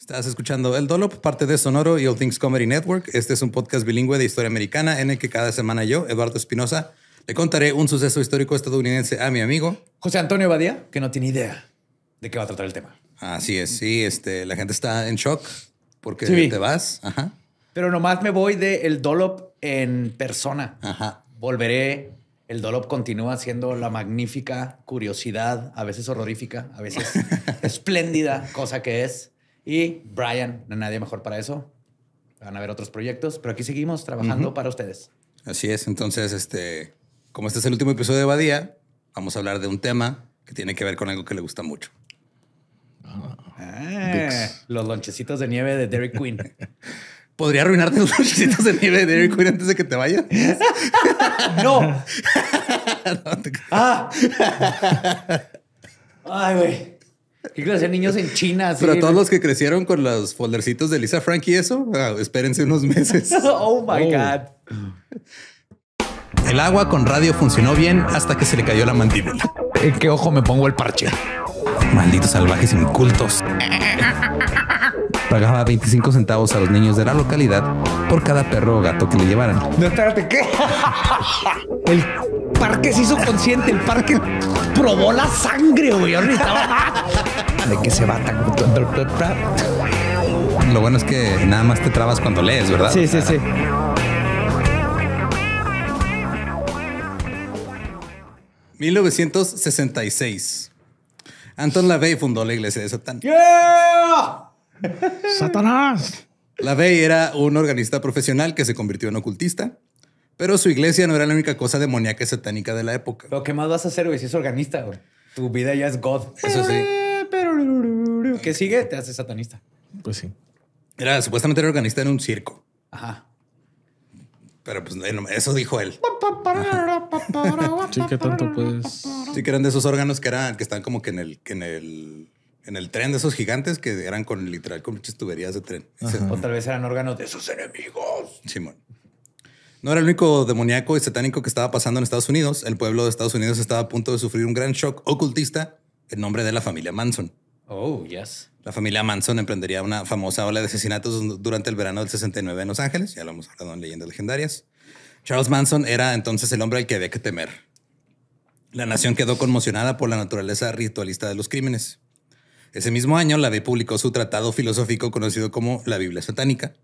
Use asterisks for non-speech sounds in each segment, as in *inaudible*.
Estás escuchando El Dolop, parte de Sonoro y All Things Comedy Network. Este es un podcast bilingüe de historia americana en el que cada semana yo, Eduardo Espinosa, le contaré un suceso histórico estadounidense a mi amigo José Antonio Badía, que no tiene idea de qué va a tratar el tema. Así es, sí, este, la gente está en shock porque te vas. Pero nomás me voy de El Dolop en persona. Ajá. Volveré. El Dolop continúa siendo la magnífica curiosidad, a veces horrorífica, a veces *laughs* espléndida cosa que es y Brian, nadie mejor para eso. Van a ver otros proyectos, pero aquí seguimos trabajando para ustedes. Así es. Entonces, este, como este es el último episodio de Badía, vamos a hablar de un tema que tiene que ver con algo que le gusta mucho. Ah. Ah, los lonchecitos de nieve de Derek Queen. *laughs* ¿Podría arruinarte los lonchecitos de nieve de Derek Queen antes de que te vayas? *laughs* no. *laughs* Ah. Ay, güey. ¿Qué clase niños en China? *laughs* Pero todos los que crecieron con los foldercitos de Lisa Frank y eso, ah, espérense unos meses. *laughs* oh my oh. God. El agua con radio funcionó bien hasta que se le cayó la mandíbula. ¿En qué ojo me pongo el parche? Malditos salvajes incultos. *laughs* pagaba 25 centavos a los niños de la localidad por cada perro o gato que le llevaran. No, espérate, ¿qué? *laughs* El parque se hizo consciente, el parque probó la sangre, güey. ¿De qué se va tan... Lo bueno es que nada más te trabas cuando lees, ¿verdad? Sí, sí, sí. ¿1966? Anton LaVey fundó la iglesia de Satán. ¡Yeah! ¡Satanás! La vey era un organista profesional que se convirtió en ocultista, pero su iglesia no era la única cosa demoníaca y satánica de la época. Lo que más vas a hacer, güey? Si es organista, güey. Tu vida ya es God. Eso sí. ¿Qué sigue? Te hace satanista. Pues sí. Era supuestamente era organista en un circo. Ajá. Pero pues eso dijo él. sí, que tanto pues. Sí, que eran de esos órganos que eran, que están como que en el, que en el en el tren de esos gigantes que eran con literal con muchas tuberías de tren. O mm, tal vez eran órganos de sus enemigos. Simón. No era el único demoníaco y satánico que estaba pasando en Estados Unidos. El pueblo de Estados Unidos estaba a punto de sufrir un gran shock ocultista en nombre de la familia Manson. Oh, yes. La familia Manson emprendería una famosa ola de asesinatos durante el verano del 69 en Los Ángeles. Ya lo hemos hablado en leyendas legendarias. Charles Manson era entonces el hombre al que había que temer. La nación quedó conmocionada por la naturaleza ritualista de los crímenes. Ese mismo año, la de publicó su tratado filosófico conocido como la Biblia Satánica,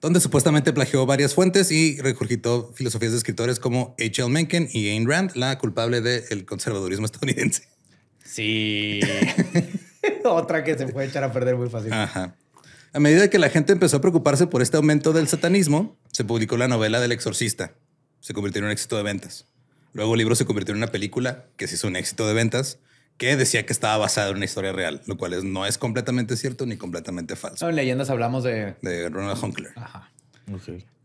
donde supuestamente plagió varias fuentes y recurgitó filosofías de escritores como H.L. Mencken y Ayn Rand, la culpable del conservadurismo estadounidense. Sí. *laughs* Otra que se puede echar a perder muy fácil. A medida que la gente empezó a preocuparse por este aumento del satanismo, se publicó la novela del exorcista. Se convirtió en un éxito de ventas. Luego el libro se convirtió en una película que se hizo un éxito de ventas que decía que estaba basado en una historia real, lo cual es, no es completamente cierto ni completamente falso. En leyendas hablamos de... De Ronald Hunkler. Ajá.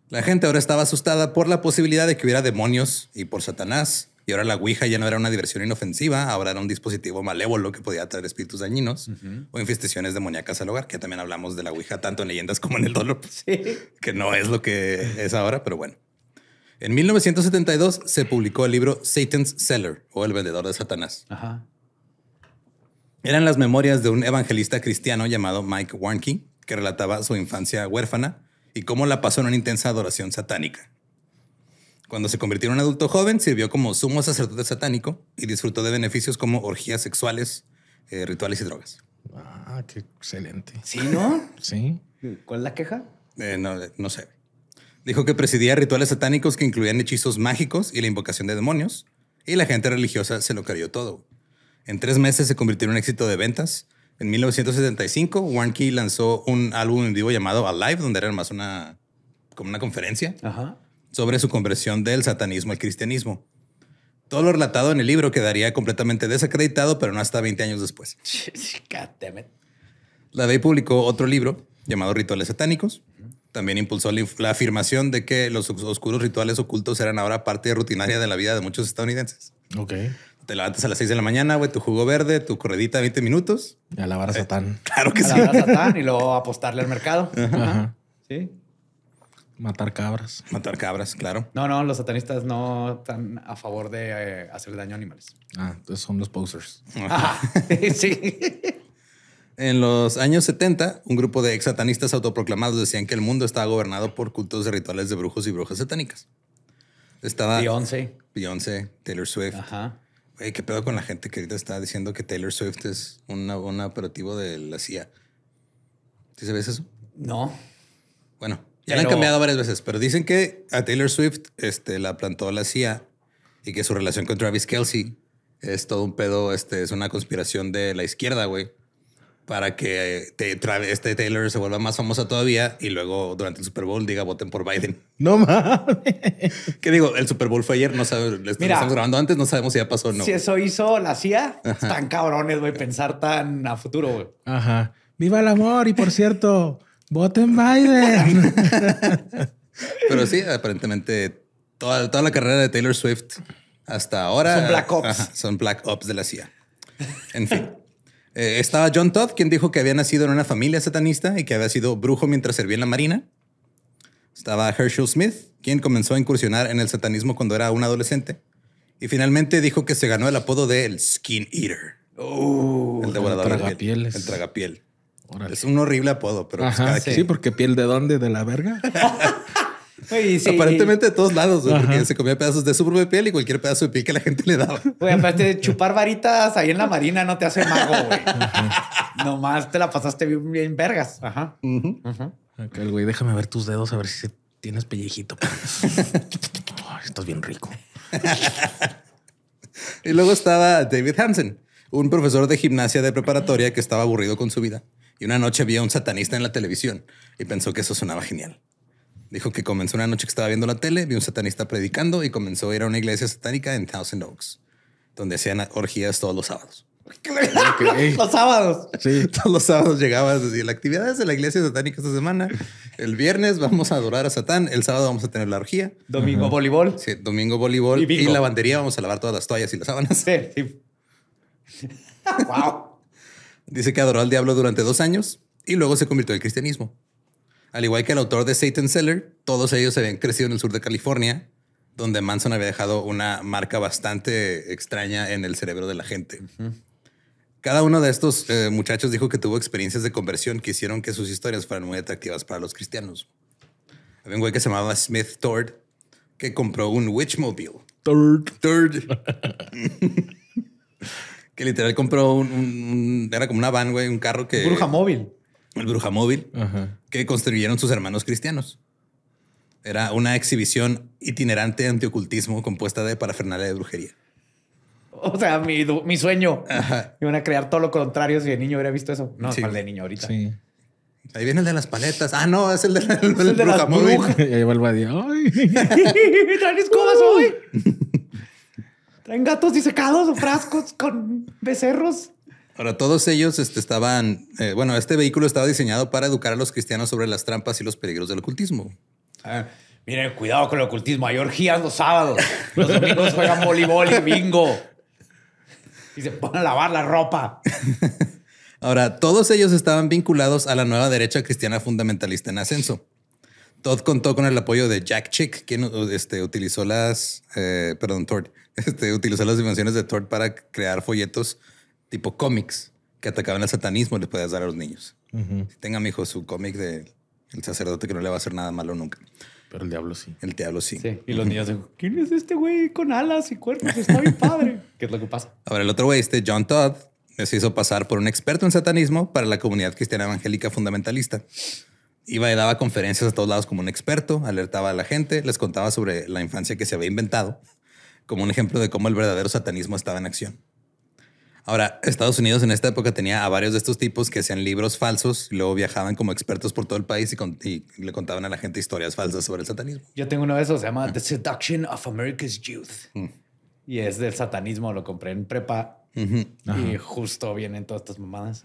La gente ahora estaba asustada por la posibilidad de que hubiera demonios y por Satanás. Y ahora la Ouija ya no era una diversión inofensiva, ahora era un dispositivo malévolo que podía traer espíritus dañinos o infestaciones demoníacas al hogar, que también hablamos de la Ouija tanto en leyendas como en el dolor, pues, sí. que no es lo que es ahora, pero bueno. En 1972 se publicó el libro Satan's Seller o El Vendedor de Satanás. Ajá eran las memorias de un evangelista cristiano llamado Mike Warnke, que relataba su infancia huérfana y cómo la pasó en una intensa adoración satánica. Cuando se convirtió en un adulto joven, sirvió como sumo sacerdote satánico y disfrutó de beneficios como orgías sexuales, eh, rituales y drogas. Ah, qué excelente. ¿Sí, no? sí. ¿Cuál es la queja? Eh, no, no sé. Dijo que presidía rituales satánicos que incluían hechizos mágicos y la invocación de demonios, y la gente religiosa se lo creyó todo. En tres meses se convirtió en un éxito de ventas. En 1975, Warnke lanzó un álbum en vivo llamado Alive, donde era más una, como una conferencia sobre su conversión del satanismo al cristianismo. Todo lo relatado en el libro quedaría completamente desacreditado, pero no hasta 20 años después. *laughs* La ley publicó otro libro llamado Rituales Satánicos. También impulsó la afirmación de que los oscuros rituales ocultos eran ahora parte rutinaria de la vida de muchos estadounidenses. Okay te levantas a las 6 de la mañana, güey, tu jugo verde, tu corredita 20 minutos. Y alabar a eh, Satán. claro que sí. A Satán y luego apostarle al mercado. Ajá. Sí. Matar cabras. Matar cabras, claro. No, no, los satanistas no están a favor de eh, hacerle hacer daño a animales. Ah, entonces son los posers. Ah, *laughs* sí. En los años 70, un grupo de ex satanistas autoproclamados decían que el mundo estaba gobernado por cultos de rituales de brujos y brujas satánicas. Estaba Beyoncé. Beyoncé, Taylor Swift. Ajá. Güey, ¿Qué pedo con la gente que ahorita está diciendo que Taylor Swift es una, un operativo de la CIA? ¿Sí sabes eso? No. Bueno, ya han cambiado varias veces, pero dicen que a Taylor Swift este, la plantó la CIA y que su relación con Travis Kelsey es todo un pedo, este, es una conspiración de la izquierda, güey para que eh, este Taylor se vuelva más famosa todavía y luego durante el Super Bowl diga voten por Biden. *laughs* No mames. ¿Qué digo, el Super Bowl fue ayer, no sabemos, estamos grabando antes, no sabemos si ya pasó o no. Si eso hizo la CIA, están cabrones, güey, pensar tan a futuro, Ajá. Viva el amor y por cierto, voten Biden. *laughs* Pero sí, aparentemente toda, toda la carrera de Taylor Swift hasta ahora son Black Ops. son Black Ops de la CIA. En fin. Eh, estaba John Todd, quien dijo que había nacido en una familia satanista y que había sido brujo mientras servía en la marina. Estaba Herschel Smith, quien comenzó a incursionar en el satanismo cuando era un adolescente. Y finalmente dijo que se ganó el apodo de el Skin Eater. Oh, el devorador de piel. El tragapiel. Es un horrible apodo, pero pues sí, porque piel de dónde, de la verga. *laughs* Aparentemente de todos lados, porque se comía pedazos de su propia piel y cualquier pedazo de piel que la gente le daba. Güey, aparte de chupar varitas ahí en la marina no te hace mago, güey. Nomás te la pasaste bien, vergas. Ajá. güey, déjame ver tus dedos a ver si tienes pellejito. esto estás bien rico. y luego estaba David Hansen, un profesor de gimnasia de preparatoria que estaba aburrido con su vida. Y una noche vio a un satanista en la televisión y pensó que eso sonaba genial. Dijo que comenzó una noche que estaba viendo la tele, vi un satanista predicando y comenzó a ir a una iglesia satánica en Thousand Oaks, donde hacían orgías todos los sábados. *laughs* los sábados. Sí. *laughs* Todos los sábados llegabas y la actividad es de la iglesia satánica esta semana. El viernes vamos a adorar a Satán. El sábado vamos a tener la orgía. Domingo voleibol. Sí, domingo voleibol. Y, en lavandería. Vamos a lavar todas las toallas y las sábanas. wow. *laughs* Dice que adoró al diablo durante dos años y luego se convirtió al cristianismo. Al igual que el autor de Satan Seller, todos ellos habían crecido en el sur de California, donde Manson había dejado una marca bastante extraña en el cerebro de la gente. Cada uno de estos eh, muchachos dijo que tuvo experiencias de conversión que hicieron que sus historias fueran muy atractivas para los cristianos. Había un güey que se llamaba Smith Tord que compró un Witchmobile. Tord. Tord. *laughs* *laughs* que literal compró un, Era como una van, güey, un carro que. bruja móvil el Bruja Móvil, que construyeron sus hermanos cristianos. Era una exhibición itinerante de antiocultismo compuesta de parafernalia de brujería. O sea, mi, sueño. Iban a crear todo lo contrario si el niño hubiera visto eso. No, sí. de niño ahorita. Ahí viene el de las paletas. Ah, no, es el de, la, Bruja *laughs* ahí va el *laughs* ¡Traen escobas hoy! ¡Traen gatos disecados o frascos con becerros! Ahora, todos ellos este, estaban, eh, bueno, este vehículo estaba diseñado para educar a los cristianos sobre las trampas y los peligros del ocultismo. Ah, miren, cuidado con el ocultismo. Hay orgías los sábados. Los amigos juegan voleibol y bingo. Y se ponen a lavar la ropa. *laughs* Ahora, todos ellos estaban vinculados a la nueva derecha cristiana fundamentalista en ascenso. Todd contó con el apoyo de Jack Chick, quien este, utilizó las, eh, perdón, Todd *laughs* este, utilizó las dimensiones de Todd para crear folletos tipo cómics que atacaban al satanismo y les podías dar a los niños. Tenga, tengan, mi hijo, su cómic de el sacerdote que no le va a hacer nada malo nunca. Pero el diablo sí. El diablo sí. Y los niños ¿quién es este güey con alas y cuernos? Está bien padre. *laughs* ¿Qué es lo que pasa? Ahora, el otro güey, este John Todd, se hizo pasar por un experto en satanismo para la comunidad cristiana evangélica fundamentalista. Iba y daba conferencias a todos lados como un experto, alertaba a la gente, les contaba sobre la infancia que se había inventado, como un ejemplo de cómo el verdadero satanismo estaba en acción. Ahora, Estados Unidos en esta época tenía a varios de estos tipos que hacían libros falsos y luego viajaban como expertos por todo el país y, le contaban a la gente historias falsas sobre el satanismo. Yo tengo uno de esos, se llama The Seduction of America's Youth. Mm. Y es del satanismo, lo compré en prepa y justo vienen todas estas mamadas.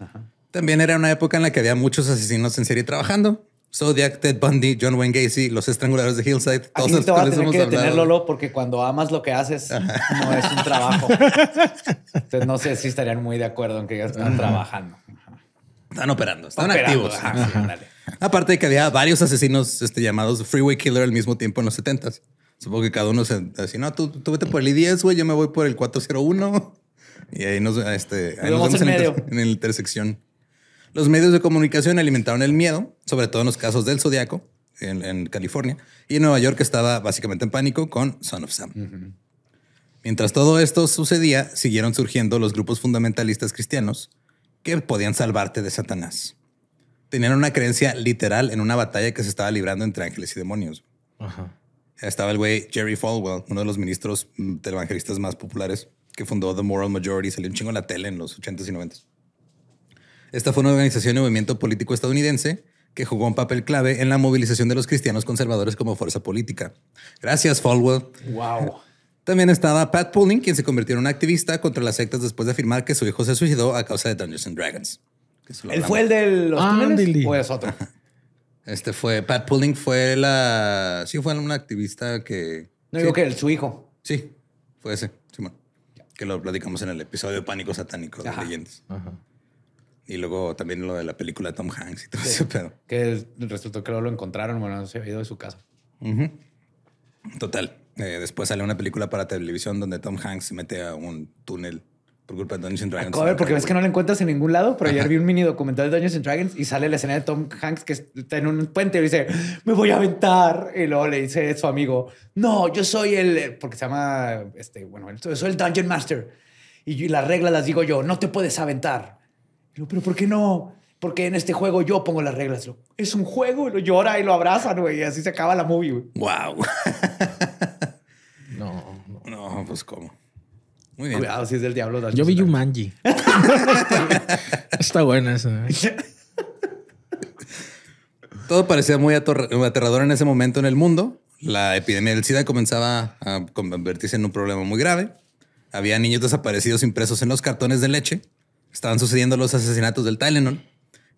También era una época en la que había muchos asesinos en serie trabajando. Zodiac, Ted Bundy, John Wayne Gacy, Los Estranguladores de Hillside. Todos Aquí te va a tener que detenerlo, Lolo, porque cuando amas lo que haces, no es un trabajo. *laughs* Entonces, no sé si estarían muy de acuerdo en que ya están trabajando. Están operando, están activos. Aparte de que había varios asesinos este, llamados Freeway Killer al mismo tiempo en los 70s. Supongo que cada uno se decía, no, tú, tú vete por el I-10, güey, yo me voy por el 401. Y ahí nos, este, en, en la intersección. Los medios de comunicación alimentaron el miedo sobre todo en los casos del Zodíaco, en, California, y en Nueva York estaba básicamente en pánico con Son of Sam. Mientras todo esto sucedía, siguieron surgiendo los grupos fundamentalistas cristianos que podían salvarte de Satanás. Tenían una creencia literal en una batalla que se estaba librando entre ángeles y demonios. Estaba el güey Jerry Falwell, uno de los ministros televangelistas mm, más populares que fundó The Moral Majority, salió un chingo en la tele en los 80s y 90s. Esta fue una organización y movimiento político estadounidense que jugó un papel clave en la movilización de los cristianos conservadores como fuerza política. Gracias, Falwell. Wow. También estaba Pat Pulling, quien se convirtió en un activista contra las sectas después de afirmar que su hijo se suicidó a causa de Dungeons and Dragons. ¿Él fue el de los ah, túneles o es otro? *laughs* Este fue Pat Pulling, fue la. Sí, fue una activista que. No digo que el, su hijo. Sí, fue ese, Simón. que lo platicamos en el episodio de Pánico Satánico de Leyendas. Ajá. Y luego también lo de la película de Tom Hanks y todo eso. Pero... Que resultó que luego lo encontraron, bueno, se ha ido de su casa. Total. Eh, después sale una película para televisión donde Tom Hanks se mete a un túnel por culpa de Dungeons and Dragons. A ver, porque ves que no la encuentras en ningún lado, pero ayer vi un mini documental de Dungeons and Dragons y sale la escena de Tom Hanks que está en un puente y dice, me voy a aventar. Y luego le dice a su amigo, no, yo soy el, porque se llama, este, bueno, soy el Dungeon Master. Y las reglas las digo yo, no te puedes aventar pero ¿por qué no? Porque en este juego yo pongo las reglas. es un juego, y lo llora y lo abrazan, güey. Y así se acaba la movie, güey. Wow. no, no, pues cómo. Muy bien. Cuidado si es del diablo. Yo vi Yumanji. *laughs* Está buena esa. ¿eh? Todo parecía muy aterrador en ese momento en el mundo. La epidemia del SIDA comenzaba a convertirse en un problema muy grave. Había niños desaparecidos impresos en los cartones de leche. Estaban sucediendo los asesinatos del Tylenol.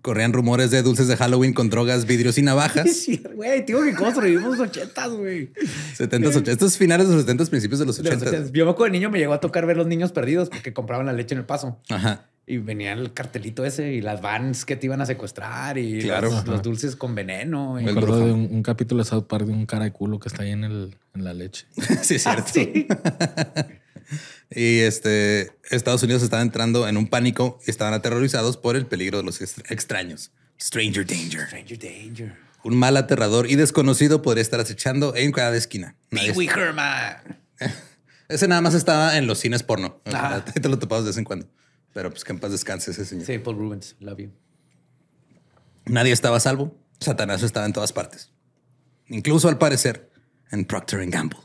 Corrían rumores de dulces de Halloween con drogas, vidrios y navajas. *laughs* Güey, tío, que construimos los ochentas, güey. Setentas, ochentas. Estos finales de los setentas, principios de los ochentas. Yo me acuerdo de niño me llegó a tocar ver los niños perdidos porque compraban la leche en el paso. Ajá. Y venía el cartelito ese y las vans que te iban a secuestrar y los, dulces con veneno. Me acuerdo de un, capítulo de South Park de un cara de culo que está ahí en, el, en la leche. *laughs* sí, es cierto. *laughs* sí? Y este, Estados Unidos estaba entrando en un pánico y estaban aterrorizados por el peligro de los extraños. Stranger danger. Stranger danger. Un mal aterrador y desconocido podría estar acechando en cada esquina. *laughs* Ese nada más estaba en los cines porno. Te lo topabas de vez en cuando. Pero pues que en paz descanse ese señor. Sí, Paul Rubens. Love you. Nadie estaba a salvo. Satanás estaba en todas partes. Incluso al parecer en Procter Gamble.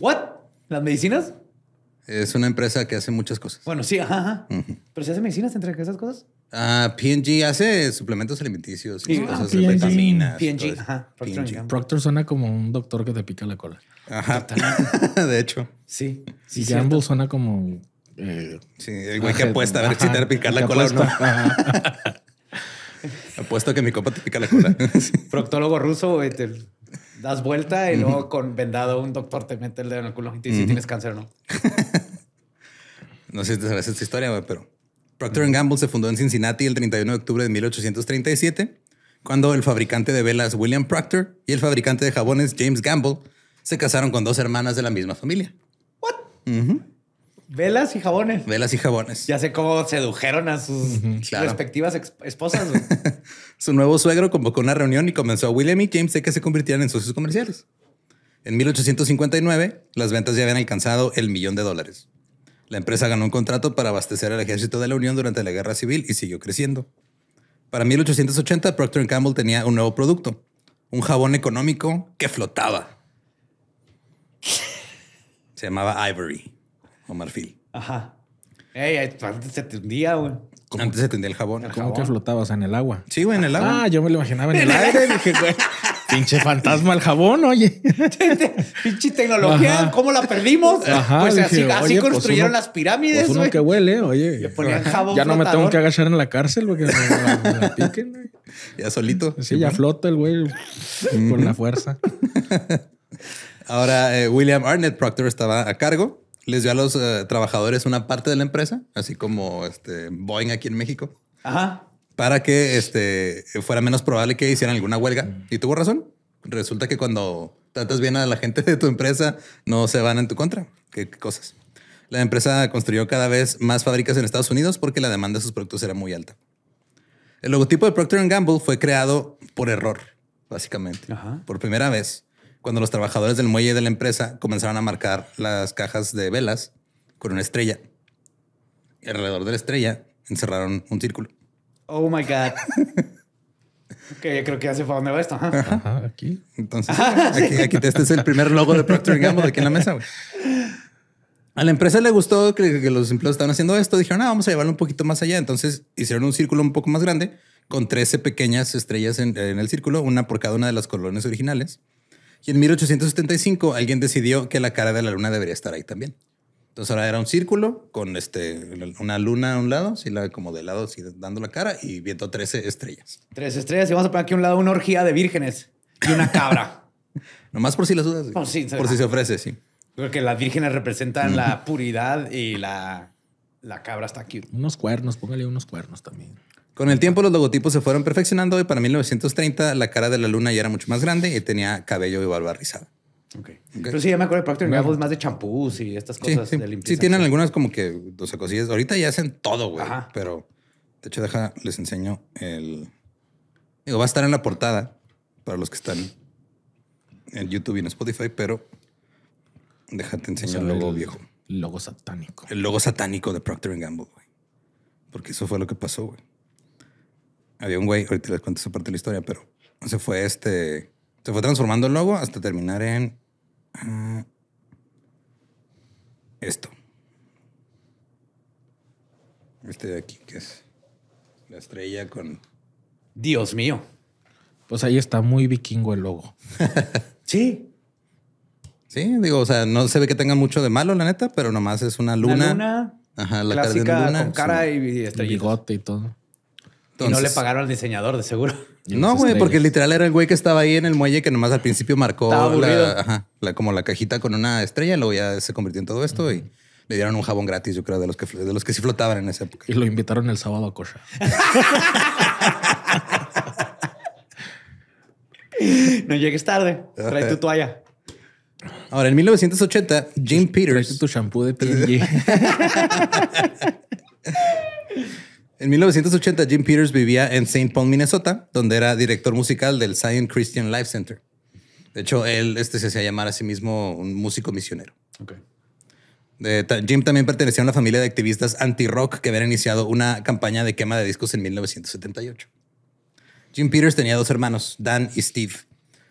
What? ¿Las medicinas? Es una empresa que hace muchas cosas. Bueno, sí, ajá. Pero si hace medicinas entre esas cosas. Ah, PG hace suplementos alimenticios cosas ah, de vitaminas. PG, ajá. Proctor, suena como un doctor que te pica la cola. Ajá. *laughs* de hecho. Sí. Si y suena como. Eh, sí, el güey que apuesta a ver si te va a picar la cola o no. *laughs* Apuesto que mi copa te pica la cola. *laughs* Proctólogo ruso, o das vuelta y luego con vendado un doctor te mete el dedo en el culo y te dice si tienes cáncer o no. *laughs* no sé si te sabes esta historia, pero Procter Gamble se fundó en Cincinnati el 31 de octubre de 1837, cuando el fabricante de velas William Procter y el fabricante de jabones James Gamble se casaron con dos hermanas de la misma familia. What? Velas y jabones. Velas y jabones. Ya sé cómo sedujeron a sus respectivas esposas. *laughs* Su nuevo suegro convocó una reunión y comenzó a William y James de que se convirtieran en socios comerciales. En 1859, las ventas ya habían alcanzado el millón de dólares. La empresa ganó un contrato para abastecer al ejército de la Unión durante la Guerra Civil y siguió creciendo. Para 1880, Procter Campbell tenía un nuevo producto, un jabón económico que flotaba. Se llamaba Ivory marfil. Ajá. Ey, antes se tendía, güey. Antes se tendía el jabón. ¿Cómo que flotabas en el agua? Sí, güey, en el agua. Ah, yo me lo imaginaba en, el, aire. Dije, güey, pinche fantasma el jabón, oye. *laughs* pinche tecnología, ¿cómo la perdimos? pues así, pues construyeron las pirámides, pues güey. que huele, oye. Ya no me tengo que agachar en la cárcel güey. Ya solito. Sí, ya flota el güey con la fuerza. *laughs* Ahora, eh, William Arnett Proctor estaba a cargo les dio a los eh, trabajadores una parte de la empresa, así como este, Boeing aquí en México. Para que este, fuera menos probable que hicieran alguna huelga. Mm. Y tuvo razón. Resulta que cuando tratas bien a la gente de tu empresa, no se van en tu contra. Qué, cosas. La empresa construyó cada vez más fábricas en Estados Unidos porque la demanda de sus productos era muy alta. El logotipo de Procter Gamble fue creado por error, básicamente. Por primera vez cuando los trabajadores del muelle de la empresa comenzaron a marcar las cajas de velas con una estrella. Y alrededor de la estrella encerraron un círculo. Oh my God. que *laughs* creo que hace va esto. aquí. Entonces, aquí, este es el primer logo de Procter Gamble aquí en la mesa. A la empresa le gustó que, los empleados estaban haciendo esto. Dijeron, ah, vamos a llevarlo un poquito más allá. Entonces hicieron un círculo un poco más grande con 13 pequeñas estrellas en el círculo, una por cada una de las colonias originales. Y en 1875 alguien decidió que la cara de la luna debería estar ahí también. Entonces ahora era un círculo con este, una luna a un lado, así la, como de lado, dando la cara y viendo 13 estrellas. Tres estrellas y vamos a poner aquí a un lado una orgía de vírgenes y una cabra. *laughs* Nomás por si las dudas. Por, si se ofrece, sí. Porque las vírgenes representan *laughs* la puridad y la, la cabra está aquí. Unos cuernos, póngale unos cuernos también. Con el tiempo los logotipos se fueron perfeccionando y para 1930 la cara de la luna ya era mucho más grande y tenía cabello y barba rizada. Okay. Pero sí, ya me acuerdo de Procter Gamble más de champús y estas cosas de limpieza. Sí, tienen algunas como que, dos cosillas. Ahorita ya hacen todo, güey. Pero, de hecho, deja, les enseño el... Digo, va a estar en la portada para los que están en YouTube y en Spotify, pero déjate enseñar el logo viejo. el Logo satánico. El logo satánico de Procter Gamble, güey. Porque eso fue lo que pasó, güey había un güey, ahorita les cuento esa parte de la historia, pero se fue este, se fue transformando el logo hasta terminar en ah, esto. Este de aquí, que es la estrella con... Dios mío. Pues ahí está muy vikingo el logo. *laughs* sí. Sí, digo, o sea, no se ve que tenga mucho de malo, la neta, pero nomás es una luna. La luna. Ajá, la cara de con cara y bigote y todo y no le pagaron al diseñador, de seguro. No, güey, porque literal era el güey que estaba ahí en el muelle que nomás al principio marcó la, como la cajita con una estrella, luego ya se convirtió en todo esto y le dieron un jabón gratis, yo creo, de los que de los que sí flotaban en esa época. Y lo invitaron el sábado a Cosha. *laughs* no llegues tarde, trae tu toalla. Ahora, en 1980, Jim Peters. tu shampoo de *laughs* *laughs* En 1980, Jim Peters vivía en St. Paul, Minnesota, donde era director musical del Zion Christian Life Center. De hecho, él este, se hacía llamar a sí mismo un músico misionero. Jim también pertenecía a una familia de activistas anti-rock que habían iniciado una campaña de quema de discos en 1978. Jim Peters tenía dos hermanos, Dan y Steve.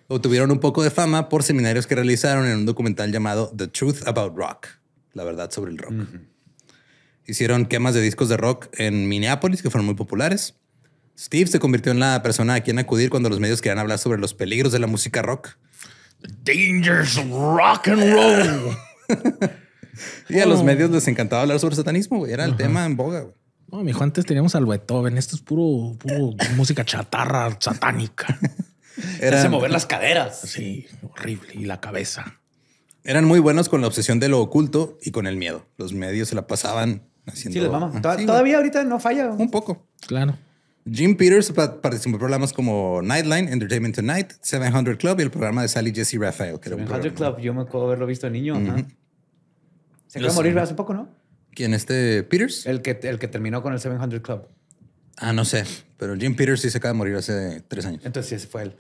Obtuvieron un poco de fama por seminarios que realizaron en un documental llamado The Truth About Rock, la verdad sobre el rock hicieron quemas de discos de rock en Minneapolis, que fueron muy populares. Steve se convirtió en la persona a quien acudir cuando los medios querían hablar sobre los peligros de la música rock. The dangers of rock and roll. *laughs* y a los oh. medios les encantaba hablar sobre satanismo, güey. Era el tema en boga, güey. No, hijo antes teníamos al Beethoven. Esto es puro, *laughs* música chatarra satánica. *laughs* Era mover las caderas. Sí, horrible. Y la cabeza. Eran muy buenos con la obsesión de lo oculto y con el miedo. Los medios se la pasaban sí, les Todavía ahorita no falla. Un poco. Claro. Jim Peters participó en programas como Nightline, Entertainment Tonight, 700 Club y el programa de Sally Jesse Raphael. 700 Club, yo me acuerdo haberlo visto de niño. Se acaba de morir hace poco, ¿no? ¿Quién este Peters? El que, el que terminó con el 700 Club. Ah, no sé, pero Jim Peters sí se acaba de morir hace tres años. Entonces sí, fue él.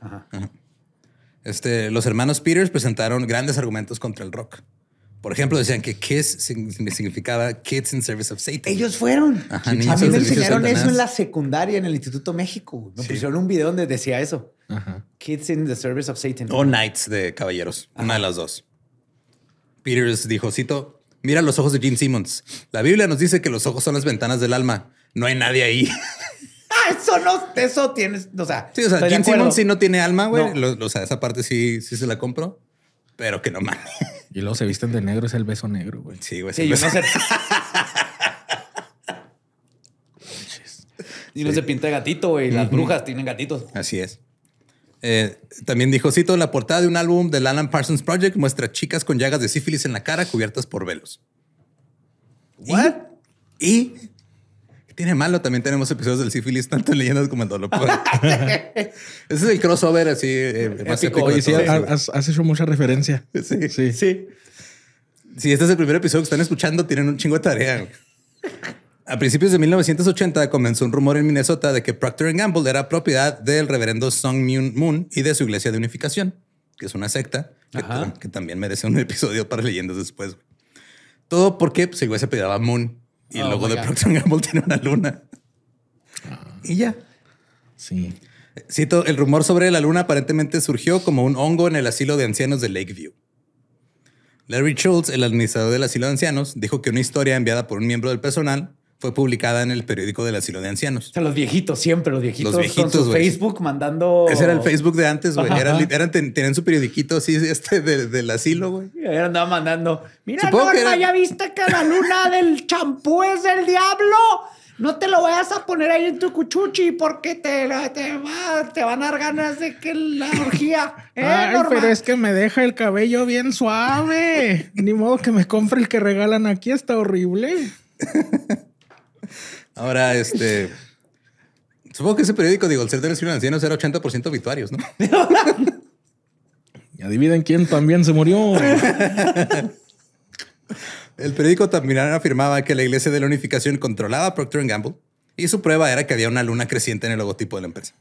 Este, los hermanos Peters presentaron grandes argumentos contra el rock. Por ejemplo, decían que Kiss significaba Kids in Service of Satan. Ellos fueron. a mí me enseñaron eso en la secundaria en el Instituto México. Me pusieron un video donde decía eso. Kids in the Service of Satan. O Knights de Caballeros. Una de las dos. Peters dijo, cito, mira los ojos de Gene Simmons. La Biblia nos dice que los ojos son las ventanas del alma. No hay nadie ahí. *laughs* Ah, eso no, eso tienes, o sea. Sí, o sea, Gene Simmons sí no tiene alma, güey. O sea, esa parte sí, sí se la compro, pero que no mames. Y luego se visten de negro, es el beso negro, güey. Sí, güey. Sí, y, no se... y no se pinta gatito, güey. Las brujas tienen gatitos. Así es. Eh, también dijo Cito, la portada de un álbum del Alan Parsons Project muestra chicas con llagas de sífilis en la cara cubiertas por velos. ¿What? ¿Y? tiene malo? También tenemos episodios del sífilis, tanto en leyendas como en dolor. Pues. *laughs* Ese es el crossover así eh, más has, hecho mucha referencia. Sí. Sí. sí. Si este es el primer episodio que están escuchando, tienen un chingo de tarea. A principios de 1980 comenzó un rumor en Minnesota de que Procter Gamble era propiedad del reverendo Song Myun Moon y de su iglesia de unificación, que es una secta que, también merece un episodio para leyendas después. Todo porque se pues, güey se pidaba Moon y el oh, luego de Procter Gamble tiene una luna. Ah. y ya. Sí. Cito, el rumor sobre la luna aparentemente surgió como un hongo en el asilo de ancianos de Lakeview. Larry Schultz, el administrador del asilo de ancianos, dijo que una historia enviada por un miembro del personal fue publicada en el periódico del asilo de ancianos. O sea, los viejitos, siempre los viejitos. Los viejitos. Facebook mandando. Ese era el Facebook de antes, güey. Eran, tenían su periodiquito así, este del asilo, güey. Andaba mandando. Mira, Supongo Norma, ya viste que la luna del champú es del diablo. No te lo vayas a poner ahí en tu cuchuchi porque te, te, va, te van a dar ganas de que la orgía. *laughs* ¿Eh, Ay, pero es que me deja el cabello bien suave. Ni modo que me compre el que regalan aquí, está horrible. *laughs* Ahora, este. Supongo que ese periódico de ser del de ancianos era 80% vituarios, ¿no? *laughs* y adivinen quién también se murió. El periódico también afirmaba que la Iglesia de la Unificación controlaba Procter Gamble y su prueba era que había una luna creciente en el logotipo de la empresa.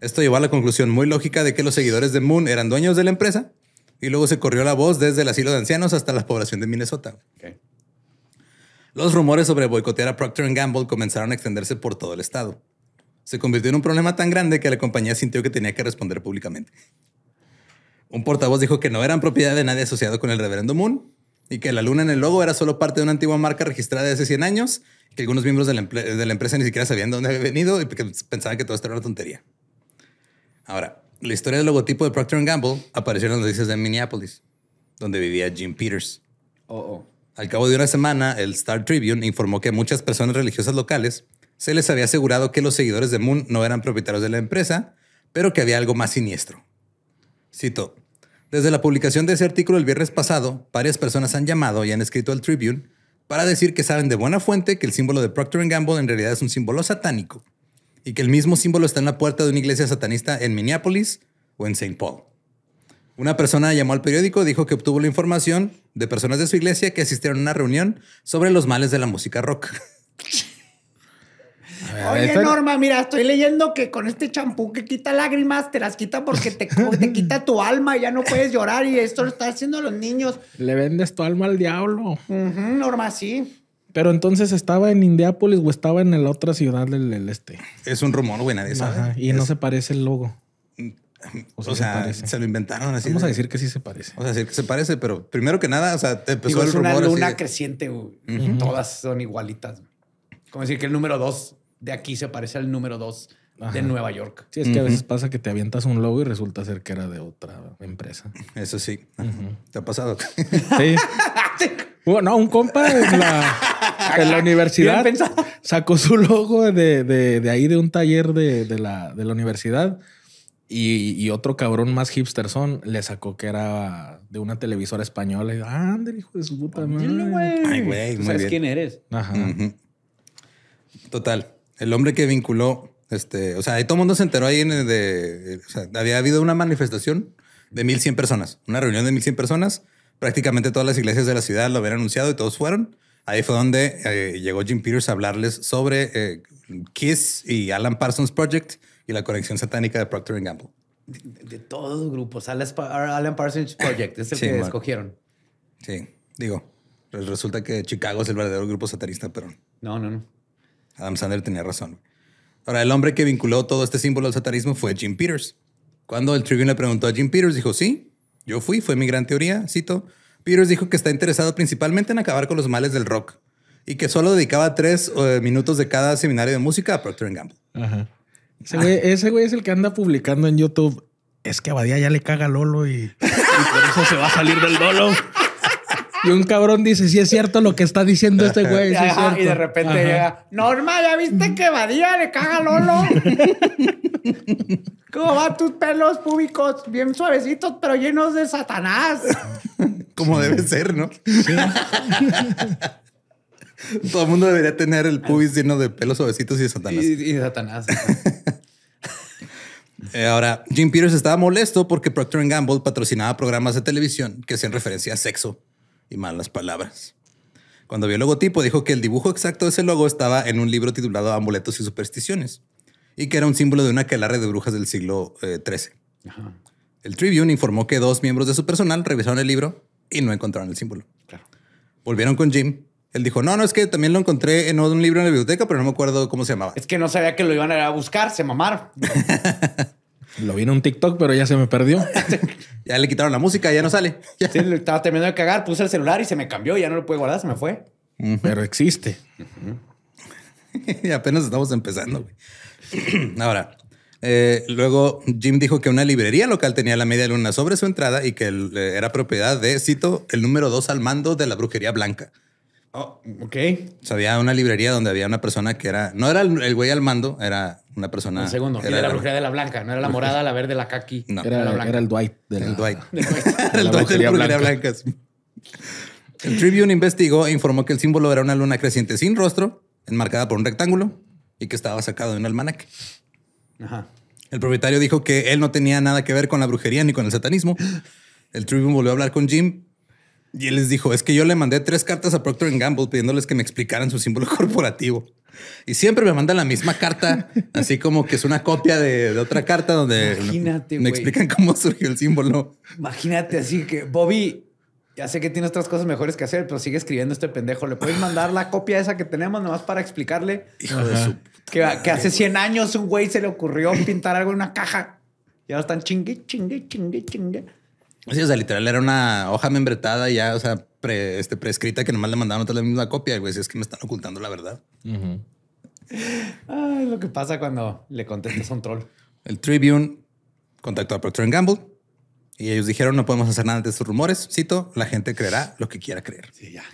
Esto llevó a la conclusión muy lógica de que los seguidores de Moon eran dueños de la empresa y luego se corrió la voz desde el asilo de ancianos hasta la población de Minnesota. Los rumores sobre boicotear a Procter Gamble comenzaron a extenderse por todo el estado. Se convirtió en un problema tan grande que la compañía sintió que tenía que responder públicamente. Un portavoz dijo que no eran propiedad de nadie asociado con el reverendo Moon y que la luna en el logo era solo parte de una antigua marca registrada de hace 100 años, que algunos miembros de la, empresa ni siquiera sabían de dónde había venido y pensaban que todo esto era una tontería. Ahora, la historia del logotipo de Procter Gamble apareció en las noticias de Minneapolis, donde vivía Jim Peters. Oh, oh. Al cabo de una semana, el Star Tribune informó que muchas personas religiosas locales se les había asegurado que los seguidores de Moon no eran propietarios de la empresa, pero que había algo más siniestro. Cito, desde la publicación de ese artículo el viernes pasado, varias personas han llamado y han escrito al Tribune para decir que saben de buena fuente que el símbolo de Procter Gamble en realidad es un símbolo satánico y que el mismo símbolo está en la puerta de una iglesia satanista en Minneapolis o en St. Paul. Una persona llamó al periódico, dijo que obtuvo la información de personas de su iglesia que asistieron a una reunión sobre los males de la música rock. *laughs* Oye, Norma, mira, estoy leyendo que con este champú que quita lágrimas, te las quita porque te, *laughs* te quita tu alma, ya no puedes llorar y esto lo están haciendo los niños. Le vendes tu alma al diablo. Norma, sí. Pero entonces estaba en Indiápolis o estaba en la otra ciudad del, este. Es un rumor, güey, nadie sabe. y no se parece el logo. *laughs* O, sea, se, lo inventaron así. Vamos a decir que sí se parece. O sea, decir que se parece, pero primero que nada, o sea, empezó el es rumor una luna creciente, y Todas son igualitas. Como decir que el número dos de aquí se parece al número dos de Nueva York. Sí, es que a veces pasa que te avientas un logo y resulta ser que era de otra empresa. Eso sí. ¿Te ha pasado? sí. *laughs* Bueno, un compa en la, universidad sacó su logo de, ahí, de un taller de, de la, la universidad y, otro cabrón más hipster son le sacó que era de una televisora española. Y ah, hijo de su puta madre. Ay, güey. ¿Sabes quién eres? Ajá. Total. El hombre que vinculó, este, o sea, todo el mundo se enteró ahí de. había habido una manifestación de 1100 personas, una reunión de 1100 personas. Prácticamente todas las iglesias de la ciudad lo habían anunciado y todos fueron. Ahí fue donde eh, llegó Jim Peters a hablarles sobre eh, Kiss y Alan Parsons Project y la conexión satánica de Procter Gamble. De, todos los grupos. Alan Parsons Project es el que escogieron. Sí, digo, pues resulta que Chicago es el verdadero grupo satanista, pero... No, no, no. Adam Sandler tenía razón. Ahora, el hombre que vinculó todo este símbolo al satanismo fue Jim Peters. Cuando el Tribune le preguntó a Jim Peters, dijo, sí, yo fui, fue mi gran teoría, cito. Peters dijo que está interesado principalmente en acabar con los males del rock y que solo dedicaba tres eh, minutos de cada seminario de música a Procter Gamble. Ajá. Ah. Ese güey, es el que anda publicando en YouTube. Es que Badía ya le caga Lolo y, por eso se va a salir del Lolo. Y un cabrón dice, Si es cierto lo que está diciendo este güey. y de repente llega, Norma, ¿ya viste que Badía le caga Lolo? *laughs* ¿Cómo van tus pelos públicos? Bien suavecitos, pero llenos de Satanás. Como debe ser, ¿no? Todo el mundo debería tener el pubis lleno de pelos suavecitos y de Satanás. y de Satanás. *laughs* Eh, ahora, Jim Peters estaba molesto porque Procter Gamble patrocinaba programas de televisión que hacían referencia a sexo y malas palabras. Cuando vio el logotipo, dijo que el dibujo exacto de ese logo estaba en un libro titulado Amuletos y Supersticiones y que era un símbolo de una calarre de brujas del siglo XIII. Eh, el Tribune informó que dos miembros de su personal revisaron el libro y no encontraron el símbolo. Volvieron con Jim. Él dijo, no, no, es que también lo encontré en un libro en la biblioteca, pero no me acuerdo cómo se llamaba. Es que no sabía que lo iban a buscar, se mamaron. *laughs* Lo vi en un TikTok, pero ya se me perdió. *laughs* ya le quitaron la música, ya no sale. sí, estaba terminando de cagar, puse el celular y se me cambió, ya no lo pude guardar, se me fue. Pero existe. *laughs* y apenas estamos empezando. *clears throat* Ahora, eh, luego Jim dijo que una librería local tenía la media luna sobre su entrada y que eh, era propiedad de, cito, el número dos al mando de la brujería blanca. Oh, ok. O sea, había una librería donde había una persona que era, no era el güey al mando, era una persona. segundo. Era, la brujería de la blanca, no era la morada, la verde, la kaki. No, era, la Era el Dwight. el era el Dwight de la *laughs* brujería blanca. El Tribune investigó e informó que el símbolo era una luna creciente sin rostro, enmarcada por un rectángulo y que estaba sacado de un almanaque. Ajá. El propietario dijo que él no tenía nada que ver con la brujería ni con el satanismo. El Tribune volvió a hablar con Jim y él les dijo, es que yo le mandé tres cartas a Procter Gamble pidiéndoles que me explicaran su símbolo *laughs* corporativo. Y siempre me mandan la misma carta, así como que es una copia de, otra carta donde me, explican cómo surgió el símbolo. Imagínate, así que Bobby, ya sé que tiene otras cosas mejores que hacer, pero sigue escribiendo este pendejo. Le puedes mandar la copia esa que tenemos nomás para explicarle que, que hace 100 años un güey se le ocurrió pintar algo en una caja. Y ahora están chingue, chingue, chingue, chingue. Sí, o sea, literal era una hoja membretada ya, o sea, este, prescrita que nomás le mandaban otra la misma copia, güey. es que me están ocultando la verdad. lo que pasa cuando le contestas a un troll. El Tribune contactó a Procter Gamble y ellos dijeron no podemos hacer nada de estos rumores. Cito, la gente creerá lo que quiera creer. Sí, ya.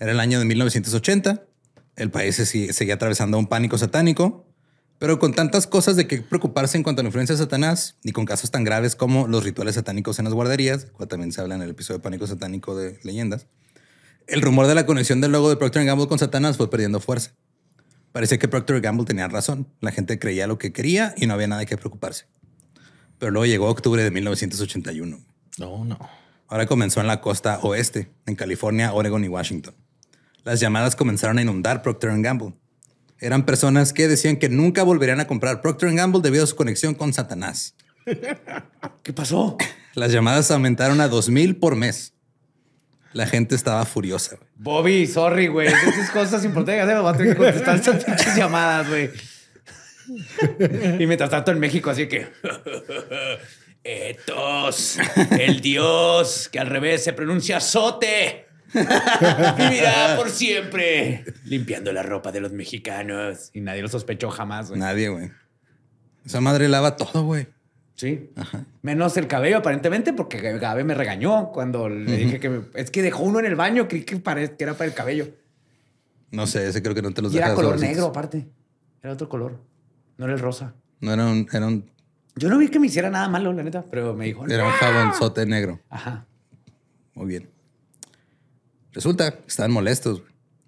Era el año de 1980. El país se seguía atravesando un pánico satánico pero con tantas cosas de qué preocuparse en cuanto a la influencia de Satanás y con casos tan graves como los rituales satánicos en las guarderías, cual también se habla en el episodio de Pánico Satánico de Leyendas, el rumor de la conexión del logo de Procter Gamble con Satanás fue perdiendo fuerza. Parecía que Procter Gamble tenía razón. La gente creía lo que quería y no había nada de que preocuparse. Pero luego llegó octubre de 1981. No, no. Ahora comenzó en la costa oeste, en California, Oregon y Washington. Las llamadas comenzaron a inundar Procter Gamble eran personas que decían que nunca volverían a comprar Procter Gamble debido a su conexión con Satanás. *laughs* ¿Qué pasó? Las llamadas aumentaron a 2000 por mes. La gente estaba furiosa. Bobby, sorry, güey. Esas cosas importantes, me voy a tener que contestar esas llamadas, güey. Y mientras tanto en México, así que. *laughs* Etos, el dios que al revés se pronuncia Sote. Vivirá por siempre limpiando la ropa de los mexicanos. Y nadie lo sospechó jamás, güey. Nadie, güey. Esa madre lava todo, güey. Sí. Ajá. Menos el cabello, aparentemente, porque Gabe me regañó cuando le dije que me... es que dejó uno en el baño, creí que, que era para el cabello. No sé, ese creo que no te los y Era color negro, aparte. Era otro color. No era el rosa. No era un, Yo no vi que me hiciera nada malo, la neta, pero me dijo. Era un jabonzote negro. Ajá. Muy bien. Resulta que estaban molestos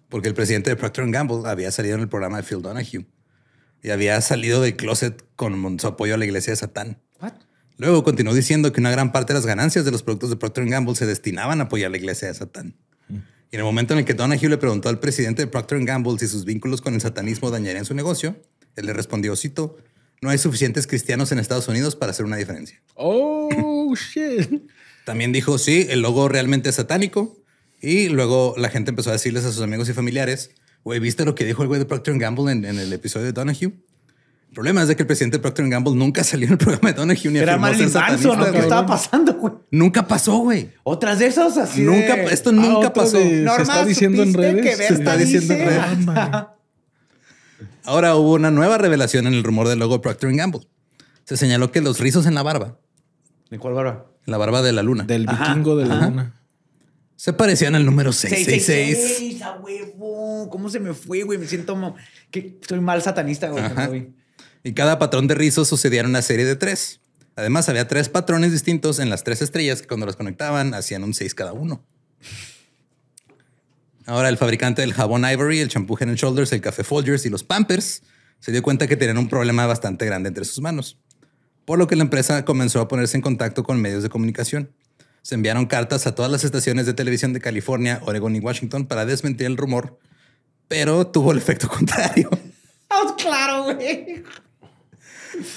porque el presidente de Procter Gamble había salido en el programa de Phil Donahue y había salido del closet con su apoyo a la iglesia de Satán. Luego continuó diciendo que una gran parte de las ganancias de los productos de Procter Gamble se destinaban a apoyar la iglesia de Satán. Mm. Y en el momento en el que Donahue le preguntó al presidente de Procter Gamble si sus vínculos con el satanismo dañarían su negocio, él le respondió, cito, no hay suficientes cristianos en Estados Unidos para hacer una diferencia. Oh, shit. También dijo, sí, el logo realmente es satánico, y luego la gente empezó a decirles a sus amigos y familiares, güey, ¿viste lo que dijo el güey de Procter Gamble en, el episodio de Donahue? El problema es que el presidente de Procter Gamble nunca *laughs* salió en el programa de Donahue ni Era más Manson lo que estaba pasando, güey. Nunca pasó, güey. Otras de esas así. Nunca, ah, de... esto nunca pasó. se está diciendo en redes. está diciendo en Ahora hubo una nueva revelación en el rumor del logo Procter Gamble. Se señaló que los rizos en la barba. ¿De cuál barba? la barba de la luna. Del vikingo de la luna. Se parecían al número 666. 666, a huevo. ¿Cómo se me fue, güey? Me siento que soy mal satanista, güey. Y cada patrón de rizos sucedía una serie de tres. Además, había tres patrones distintos en las tres estrellas que cuando las conectaban hacían un seis cada uno. Ahora, el fabricante del jabón Ivory, el champú Head Shoulders, el café Folgers y los Pampers se dio cuenta que tenían un problema bastante grande entre sus manos. Por lo que la empresa comenzó a ponerse en contacto con medios de comunicación se enviaron cartas a todas las estaciones de televisión de California, Oregon y Washington para desmentir el rumor, pero tuvo el efecto contrario. *laughs* Oh, claro, güey.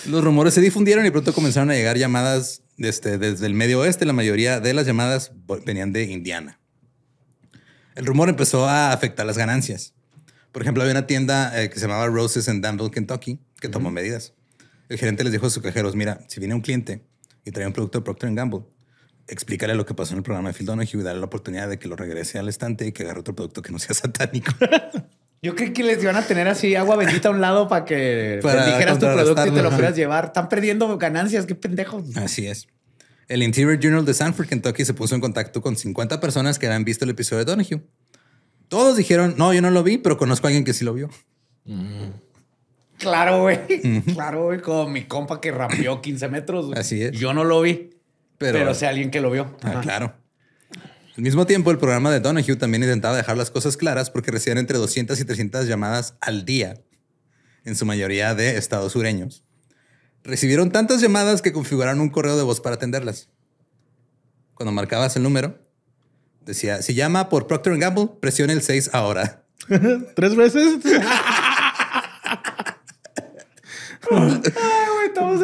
Los rumores se difundieron y pronto comenzaron a llegar llamadas desde, desde el medio oeste. La mayoría de las llamadas venían de Indiana. El rumor empezó a afectar las ganancias. Por ejemplo, había una tienda eh, que se llamaba Roses en Danville, Kentucky, que tomó medidas. El gerente les dijo a sus cajeros, mira, si viene un cliente y trae un producto de Procter Gamble, explícale lo que pasó en el programa de Phil Donahue y darle la oportunidad de que lo regrese al estante y que agarre otro producto que no sea *laughs* satánico. Yo creo que les iban a tener así agua bendita a un lado para que dijeras tu producto y te lo fueras llevar. Están perdiendo ganancias, qué pendejos. Así es. El Interior Journal de Sanford, Kentucky, se puso en contacto con 50 personas que habían visto el episodio de Donahue. Todos dijeron, no, yo no lo vi, pero conozco a alguien que sí lo vio. Claro, güey. Claro, güey. Como mi compa que rapeó 15 metros. Así es. Yo no lo vi. Pero, pero sea alguien que lo vio. Ah, claro. Al mismo tiempo, el programa de Donahue también intentaba dejar las cosas claras porque recibían entre 200 y 300 llamadas al día, en su mayoría de estados sureños. Recibieron tantas llamadas que configuraron un correo de voz para atenderlas. Cuando marcabas el número, decía, si llama por Procter Gamble, presione el 6 ahora. *laughs* ¿Tres veces? *laughs* Ay, güey, estamos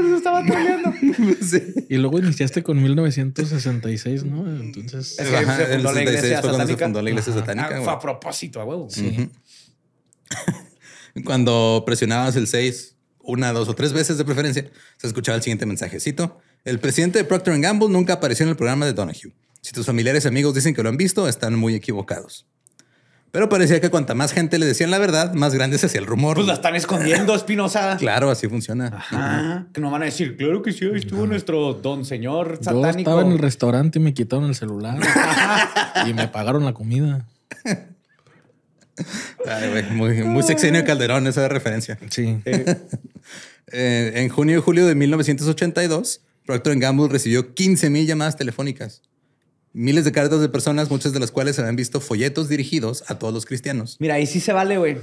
eh. Y luego iniciaste con 1966, ¿no? Entonces. Es se fundó la iglesia cuando la iglesia satánica. Ah, fue a propósito, a *laughs* cuando presionabas el 6, una, dos o tres veces de preferencia, se escuchaba el siguiente mensajecito. El presidente de Procter Gamble nunca apareció en el programa de Donahue. Si tus familiares y amigos dicen que lo han visto, están muy equivocados. Pero parecía que cuanta más gente le decían la verdad, más grande se hacía el rumor. Pues la están escondiendo, Espinosa. *laughs* Claro, así funciona. Ajá. Que no van a decir, claro que sí, ahí estuvo nuestro don señor satánico. Yo estaba en el restaurante y me quitaron el celular. *laughs* y me pagaron la comida. Ay, muy, sexenio Calderón esa referencia. Sí. Eh, *laughs* eh, en junio y julio de 1982, Procter Gamble recibió 15 mil llamadas telefónicas miles de cartas de personas, muchas de las cuales se habían visto folletos dirigidos a todos los cristianos. Mira, ahí sí se vale, güey.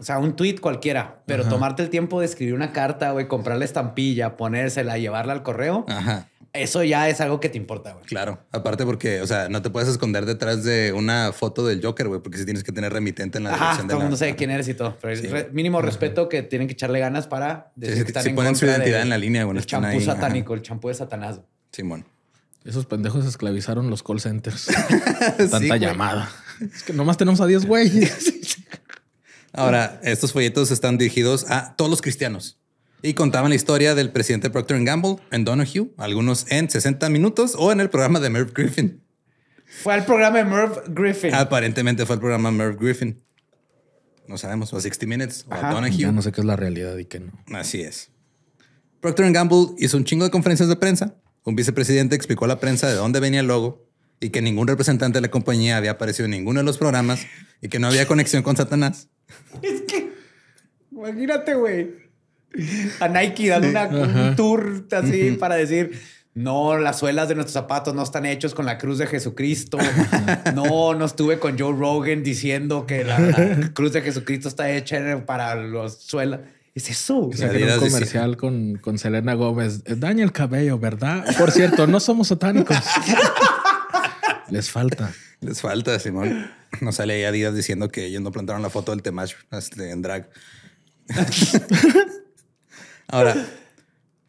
O sea, un tweet cualquiera, pero tomarte el tiempo de escribir una carta, güey, comprar la estampilla, ponérsela, llevarla al correo. Ajá. Eso ya es algo que te importa, güey. Claro. Aparte porque, o sea, no te puedes esconder detrás de una foto del Joker, güey, porque si tienes que tener remitente en la Ajá, dirección de todo el mundo sabe quién eres y todo. Pero mínimo respeto que tienen que echarle ganas para... Decir que están si ponen su identidad en la línea, güey. El champú satánico, el champú de Satanás. Simón. Esos pendejos esclavizaron los call centers. *laughs* Tanta llamada. Es que nomás tenemos a 10 güeyes. *laughs* Ahora, estos folletos están dirigidos a todos los cristianos y contaban la historia del presidente Procter Gamble en Donahue, algunos en 60 minutos o en el programa de Merv Griffin. Fue al programa de Merv Griffin. Aparentemente fue al programa de Merv Griffin. No sabemos, o 60 Minutes o a Donahue. no sé qué es la realidad y qué no. Así es. Procter Gamble hizo un chingo de conferencias de prensa un vicepresidente explicó a la prensa de dónde venía el logo y que ningún representante de la compañía había aparecido en ninguno de los programas y que no había conexión con Satanás. Es que, imagínate, güey, a Nike dando una, un así para decir, no, las suelas de nuestros zapatos no están hechos con la cruz de Jesucristo. No, no estuve con Joe Rogan diciendo que la, cruz de Jesucristo está hecha para los suelas es eso? O un comercial con, Selena Gómez. Eh, daña el cabello, ¿verdad? Por cierto, no somos satánicos. *laughs* Les falta. Les falta, Simón. No sale ahí Adidas diciendo que ellos no plantaron la foto del Temash este, en drag. *laughs* Ahora,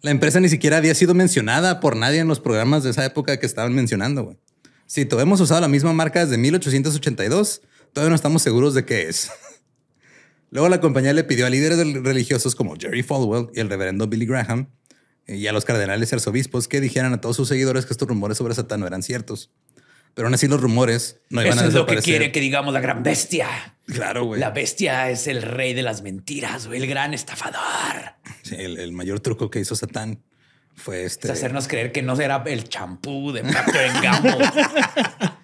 la empresa ni siquiera había sido mencionada por nadie en los programas de esa época que estaban mencionando. Si todavía hemos usado la misma marca desde 1882, todavía no estamos seguros de qué es. Luego la compañía le pidió a líderes religiosos como Jerry Falwell y el reverendo Billy Graham eh, y a los cardenales y arzobispos que dijeran a todos sus seguidores que estos rumores sobre Satán no eran ciertos. Pero aún así los rumores no iban Eso a desaparecer. Eso es lo que quiere que digamos la gran bestia. Claro, güey. La bestia es el rey de las mentiras, güey, el gran estafador. el, mayor truco que hizo Satán fue este... hacernos creer que no era el champú de en Gamble. *laughs*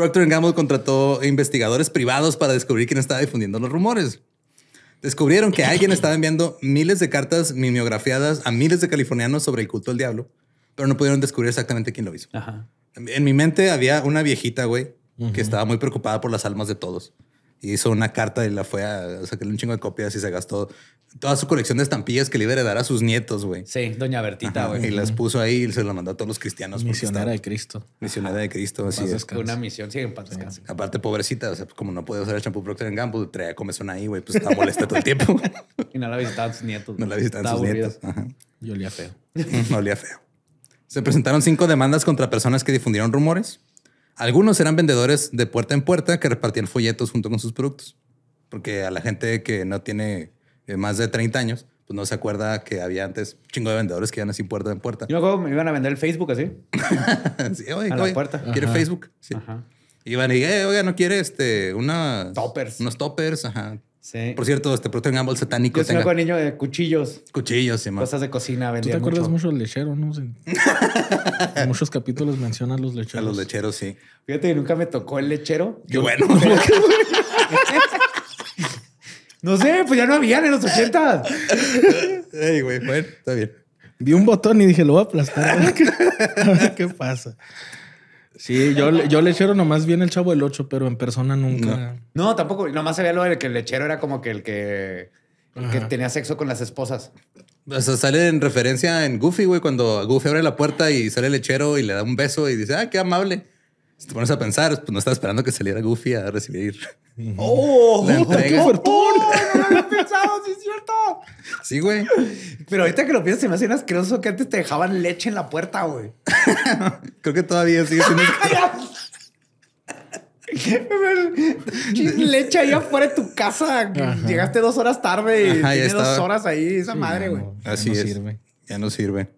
Procter Gamble contrató investigadores privados para descubrir quién estaba difundiendo los rumores. Descubrieron que alguien estaba enviando miles de cartas mimeografiadas a miles de californianos sobre el culto del diablo, pero no pudieron descubrir exactamente quién lo hizo. En mi mente había una viejita, güey, que estaba muy preocupada por las almas de todos. Y hizo una carta y la fue a sacar sacarle un chingo de copias y se gastó toda su colección de estampillas que le iba a a sus nietos, güey. Sí, doña Bertita, güey. Y las puso ahí y se las mandó a todos los cristianos. Misionera de Cristo. Misionera de Cristo, así es. Una misión, sí, en Aparte, pobrecita, o sea, pues, como no puede usar el champú Procter Gamble, traía comezón ahí, güey, pues está molesta todo el tiempo. *laughs* y no la visitaban sus nietos. No la visitaban sus nietos. Y olía feo. *laughs* olía feo. Se presentaron cinco demandas contra personas que difundieron rumores. Algunos eran vendedores de puerta en puerta que repartían folletos junto con sus productos. Porque a la gente que no tiene eh, más de 30 años, pues no se acuerda que había antes chingo de vendedores que iban así puerta en puerta. Yo me me iban a vender el Facebook así. *laughs* sí, oye, a puerta. ¿quiere Facebook? Sí. Ajá. Iban y, eh, oiga, ¿no quiere este, unos... Toppers. Unos toppers, ajá. Sí. Por cierto, este Procter Gamble satánico. Yo tengo con niño de cuchillos. Cuchillos, sí, más. Cosas de cocina vendían ¿Tú te acuerdas mucho del lechero, no? sé. en *laughs* muchos capítulos mencionan los lecheros. A los lecheros, sí. Fíjate que nunca me tocó el lechero. Yo bueno. *laughs* No sé, pues ya no habían en los 80. *laughs* Ey, güey, bueno, está bien. Vi un botón y dije, lo voy a aplastar. *laughs* qué, pasa. Sí, yo, yo lechero nomás vi el Chavo del 8, pero en persona nunca. No, no tampoco. Nomás sabía lo de que el lechero era como que el que, el que tenía sexo con las esposas. O sea, sale en referencia en Goofy, güey, cuando Goofy abre la puerta y sale el lechero y le da un beso y dice, ah, qué amable. Si te pones a pensar, pues no estaba esperando que saliera Goofy a recibir. *laughs* ¡Oh! La entrega. ¡Qué ¡Oh! No lo había pensado, sí es cierto. Sí, güey. Pero ahorita que lo piensas, se me hace asqueroso que antes te dejaban leche en la puerta, güey. *laughs* Creo que todavía sigue siendo. *laughs* leche ahí afuera de tu casa. Llegaste dos horas tarde y Ajá, dos horas ahí. Esa madre, güey. No, Así no Sirve. Ya no sirve.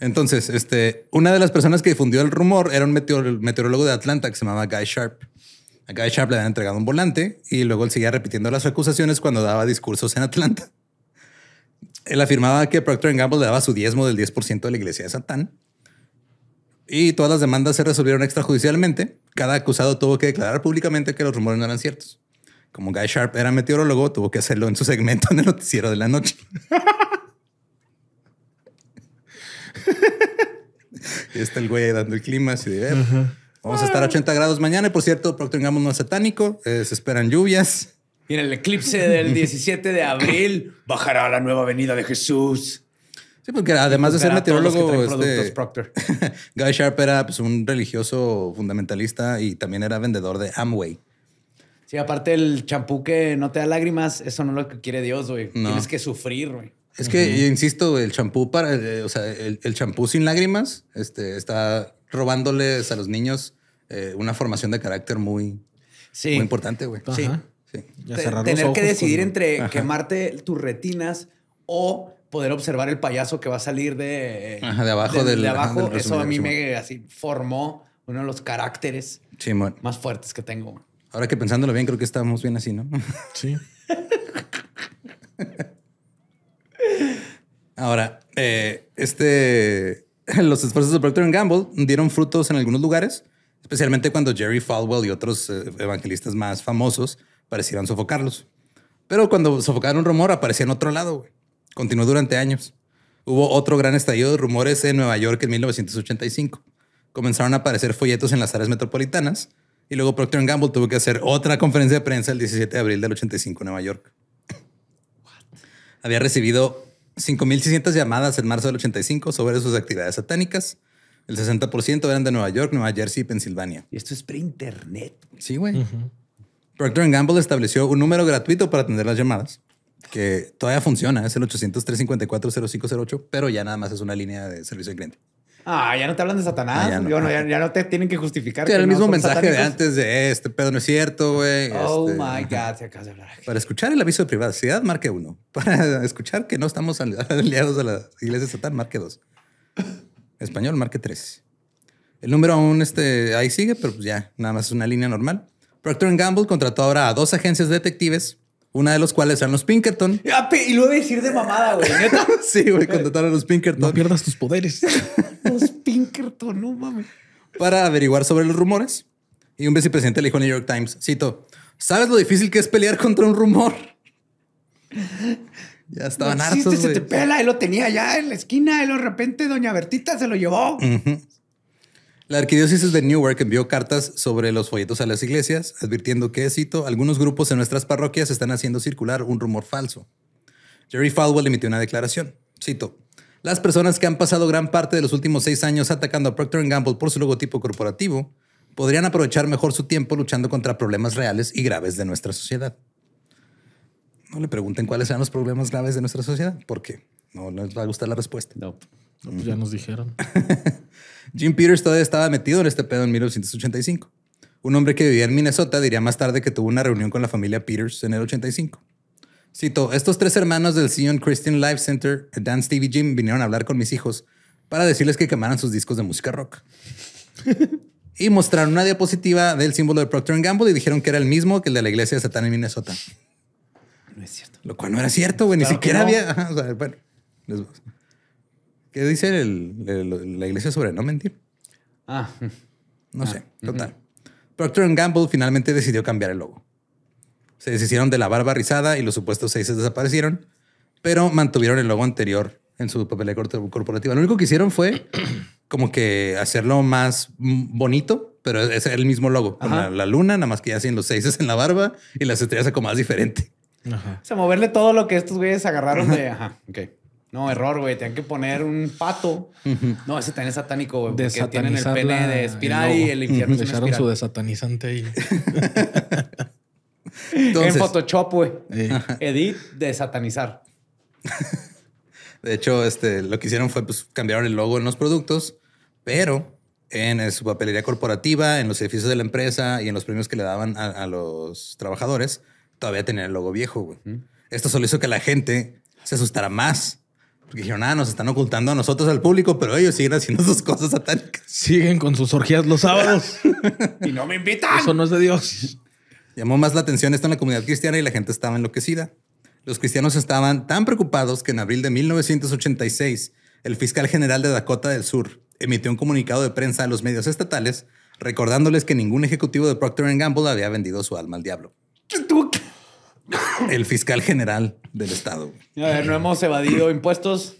Entonces, este, una de las personas que difundió el rumor era un meteorólogo de Atlanta que se llamaba Guy Sharp. A Guy Sharp le habían entregado un volante y luego él seguía repitiendo las acusaciones cuando daba discursos en Atlanta. Él afirmaba que Procter Gamble le daba su diezmo del 10% de la iglesia de Satán. Y todas las demandas se resolvieron extrajudicialmente. Cada acusado tuvo que declarar públicamente que los rumores no eran ciertos. Como Guy Sharp era meteorólogo, tuvo que hacerlo en su segmento en el noticiero de la noche. *laughs* *laughs* y está el güey dando el clima, así de... Eh, vamos a estar a 80 grados mañana. Y por cierto, Procter Gamble no satánico. Eh, se esperan lluvias. Y en el eclipse del 17 de abril bajará a la nueva avenida de Jesús. Sí, porque además de ser meteorólogo, este, *laughs* Guy Sharp era pues, un religioso fundamentalista y también era vendedor de Amway. Sí, aparte el champú que no te da lágrimas, eso no es lo que quiere Dios, güey. Tienes que sufrir, güey. Es que, insisto, el champú para, eh, el champú sin lágrimas este, está robándoles a los niños eh, una formación de carácter muy, importante, güey. Sí. Tener que decidir entre quemarte tus retinas o poder observar el payaso que va a salir de, abajo del, abajo. eso a mí me así formó uno de los caracteres más fuertes que tengo. Ahora que pensándolo bien, creo que estamos bien así, ¿no? Sí. *laughs* Ahora, eh, este, *laughs* los esfuerzos de Procter Gamble dieron frutos en algunos lugares, especialmente cuando Jerry Falwell y otros eh, evangelistas más famosos parecieron sofocarlos. Pero cuando sofocaron rumor, aparecía en otro lado. Continuó durante años. Hubo otro gran estallido de rumores en Nueva York en 1985. Comenzaron a aparecer folletos en las áreas metropolitanas y luego Procter Gamble tuvo que hacer otra conferencia de prensa el 17 de abril del 85 en Nueva York. Había recibido 5.600 llamadas en marzo del 85 sobre sus actividades satánicas. El 60% eran de Nueva York, Nueva Jersey y Pensilvania. Y esto es pre-internet. Sí, güey. Procter Gamble estableció un número gratuito para atender las llamadas, que todavía funciona, es el 800-354-0508, pero ya nada más es una línea de servicio al cliente. Ah, ya no te hablan de Satanás. Ah, ya, no. ya, no te tienen que justificar. era el mismo mensaje de antes de eh, este pedo no es cierto, güey. Oh este, my God, se acaba de hablar Para escuchar el aviso de privacidad, marque uno. *laughs* Para escuchar que no estamos *laughs* aliados a la iglesia de Satán, marque dos. Español, marque tres. El número aún este, ahí sigue, pero pues ya, nada más es una línea normal. Procter Gamble contrató ahora a dos agencias detectives una de los cuales eran los Pinkerton. *laughs* Ah, y luego voy decir de mamada, güey. *laughs* sí, güey, contrataron a los Pinkerton. No pierdas tus poderes. *laughs* los Pinkerton, no mames. Para averiguar sobre los rumores. Y un vicepresidente le dijo a New York Times, cito, ¿sabes lo difícil que es pelear contra un rumor? Ya estaban no existe, Se te pela, él lo tenía ya en la esquina, él de repente Doña Bertita se lo llevó. La arquidiócesis de Newark envió cartas sobre los folletos a las iglesias, advirtiendo que, cito, algunos grupos en nuestras parroquias están haciendo circular un rumor falso. Jerry Falwell emitió una declaración. Cito, las personas que han pasado gran parte de los últimos seis años atacando a Procter Gamble por su logotipo corporativo podrían aprovechar mejor su tiempo luchando contra problemas reales y graves de nuestra sociedad. No le pregunten cuáles sean los problemas graves de nuestra sociedad, ¿Por qué? No, no les va a gustar la respuesta. No. pues ya nos dijeron. *laughs* Jim Peters todavía estaba metido en este pedo en 1985. Un hombre que vivía en Minnesota diría más tarde que tuvo una reunión con la familia Peters en el 85. Cito, estos tres hermanos del Sion Christian Life Center, Dan, Steve y Jim, vinieron a hablar con mis hijos para decirles que quemaran sus discos de música rock. *laughs* y mostraron una diapositiva del símbolo de Procter Gamble y dijeron que era el mismo que el de la iglesia de Satán en Minnesota. No es cierto. Lo cual no era cierto, güey. ni siquiera había... bueno. ¿Qué dice la iglesia sobre no mentir? Ah. No ah, sé, total. Gamble finalmente decidió cambiar el logo. Se deshicieron de la barba rizada y los supuestos seis desaparecieron, pero mantuvieron el logo anterior en su papel corporativo. Lo único que hicieron fue *clears throat* como que hacerlo más bonito, pero es el mismo logo, la, luna, nada más que ya sin los seis en la barba y las estrellas más diferente. O sea, moverle todo lo que estos güeyes agarraron de... Ajá, no, error, güey. Tienen que poner un pato. No, ese también es satánico, güey. Porque tienen el pene de espiral y el infierno. de espiral. su desatanizante ahí. *laughs* en Photoshop, güey. *laughs* Edit de satanizar. *laughs* De hecho, este, lo que hicieron fue cambiar pues, cambiaron el logo en los productos, pero en eh, su papelería corporativa, en los edificios de la empresa y en los premios que le daban a, los trabajadores, todavía tenían el logo viejo. Güey. Esto solo hizo que la gente se asustara más porque dijeron, ah, nos están ocultando a nosotros, al público, pero ellos siguen haciendo sus cosas satánicas. Siguen con sus orgías los sábados. *laughs* y no me invitan. Eso no es de Dios. Llamó más la atención esto en la comunidad cristiana y la gente estaba enloquecida. Los cristianos estaban tan preocupados que en abril de 1986, el fiscal general de Dakota del Sur emitió un comunicado de prensa a los medios estatales recordándoles que ningún ejecutivo de Procter Gamble había vendido su alma al diablo. ¿Tú el fiscal general del estado. no hemos evadido *clears throat* impuestos,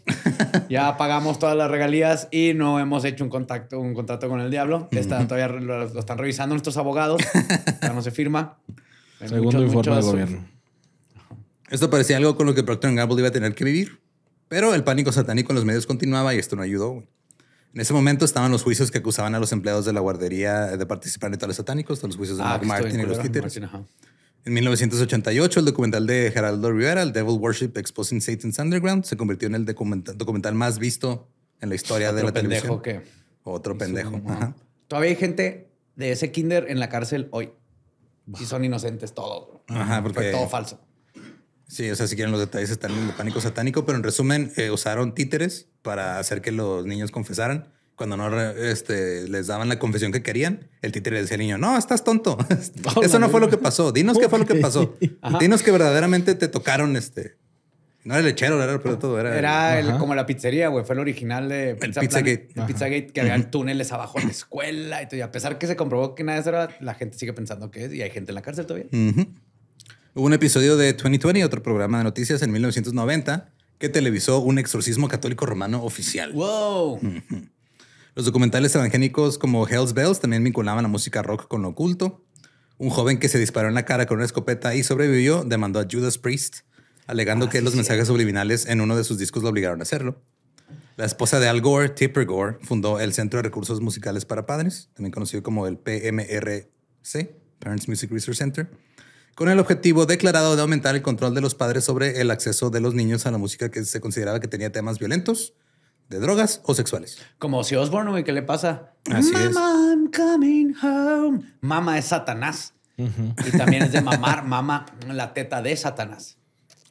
ya pagamos todas las regalías y no hemos hecho un contacto, un contrato con el diablo. todavía lo, están revisando nuestros abogados, ya no se firma. Segundo informe del gobierno. Esto parecía algo con lo que Procter Gamble iba a tener que vivir, pero el pánico satánico en los medios continuaba y esto no ayudó. En ese momento estaban los juicios que acusaban a los empleados de la guardería de participar en rituales satánicos, los juicios de ah, Mark Martin y los títeres. En 1988, el documental de Geraldo Rivera, El Devil Worship Exposing Satan's Underground, se convirtió en el documental, más visto en la historia de la televisión. Otro pendejo. Otro pendejo. Todavía hay gente de ese kinder en la cárcel hoy. Y son inocentes todos. Ajá, porque... todo falso. Sí, o sea, si quieren los detalles están en el pánico satánico, pero en resumen, eh, usaron títeres para hacer que los niños confesaran cuando no este, les daban la confesión que querían, el títere le decía al niño, no, estás tonto. *laughs* Eso no fue lo que pasó. Dinos qué fue lo que pasó. *laughs* Dinos que verdaderamente te tocaron este. No era el lechero, era el pero todo. Era, como la pizzería, güey. Fue el original de Pizza Gate. El que había túneles abajo en la escuela. Y, a pesar que se comprobó que nada de eso era, la gente sigue pensando que es. Y hay gente en la cárcel todavía. Hubo un episodio de 2020, otro programa de noticias en 1990, que televisó un exorcismo católico romano oficial. ¡Wow! Los documentales evangélicos como Hell's Bells también vinculaban la música rock con lo oculto. Un joven que se disparó en la cara con una escopeta y sobrevivió demandó a Judas Priest, alegando ah, que los mensajes subliminales en uno de sus discos lo obligaron a hacerlo. La esposa de Al Gore, Tipper Gore, fundó el Centro de Recursos Musicales para Padres, también conocido como el PMRC, Parents Music Research Center, con el objetivo declarado de aumentar el control de los padres sobre el acceso de los niños a la música que se consideraba que tenía temas violentos, de drogas o sexuales. Como si Osborne, güey, ¿qué le pasa? Así Mama, es. I'm coming home. Mama es Satanás. Y también es de mamar, mama, la teta de Satanás.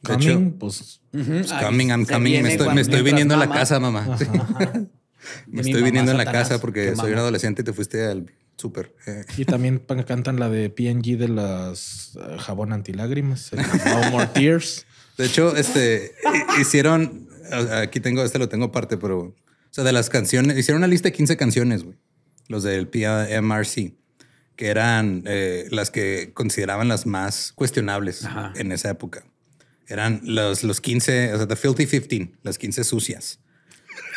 De hecho, pues, pues coming, I'm coming. Me estoy, viniendo a la casa, mamá. *laughs* me estoy viniendo a la casa porque soy un adolescente y te fuiste al súper. Eh. Y también cantan la de PNG de las eh, jabón antilágrimas. No More Tears. De hecho, este hicieron aquí tengo, este lo tengo aparte, pero, o sea, de las canciones, hicieron una lista de 15 canciones, güey, los del PMRC, que eran eh, las que consideraban las más cuestionables en esa época. Eran los, los 15, o sea, the filthy 15, las 15 sucias.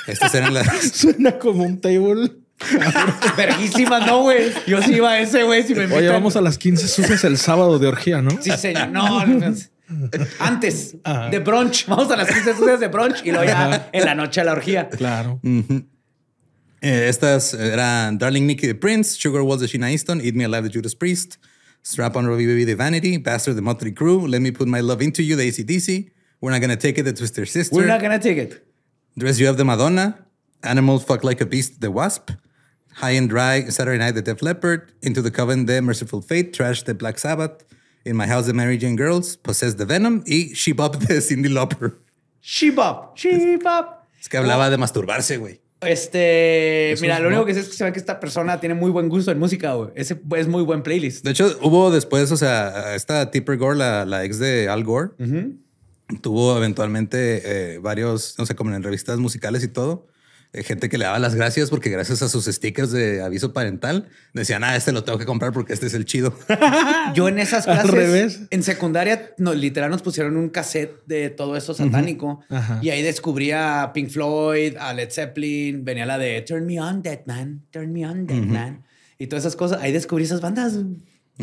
Estas eran las... *laughs* Suena como un table. *laughs* Verguísima, no, güey. Yo sí iba a ese, güey, si me Oye, vamos a las 15 sucias el sábado de orgía, ¿no? Sí, señor. No, no. *laughs* Antes Ajá. de brunch. *laughs* Vamos a las 15 sucias de brunch y luego ya Ajá. en la noche a la orgía. Claro. Uh -huh. eh, estas eran Darling Nikki de Prince, Sugar Walls de Sheena Easton, Eat Me Alive de Judas Priest, Strap on Robbie Baby de Vanity, Bastard de Motley crew Let Me Put My Love Into You de ACDC, We're Not Gonna Take It de Twister Sister. We're Not Gonna Take It. Dress You Up de Madonna, Animals Fuck Like a Beast de Wasp, High and Dry, Saturday Night, The Def Leppard, Into the Coven, The Merciful Fate, Trash, The Black Sabbath, In My House, The Mary Jane Girls, Possess the Venom y She Bop de Cindy Lauper. She Bop, She Bop. Es que hablaba de masturbarse, güey. Este, mira, lo único que sé es que se ve que esta persona tiene muy buen gusto en música, güey. Ese es muy buen playlist. De hecho, hubo después, o sea, esta Tipper Gore, la, ex de Al Gore, tuvo eventualmente eh, varios, no sé, como en revistas musicales y todo, eh, gente que le daba las gracias porque gracias a sus stickers de aviso parental decían, ah, este lo tengo que comprar porque este es el chido. *laughs* Yo en esas *laughs* clases, revés. en secundaria, literal nos pusieron un cassette de todo eso satánico y ahí descubría a Pink Floyd, a Led Zeppelin, venía la de Turn Me On Dead Man, Turn Me On Dead Man y todas esas cosas. Ahí descubrí esas bandas.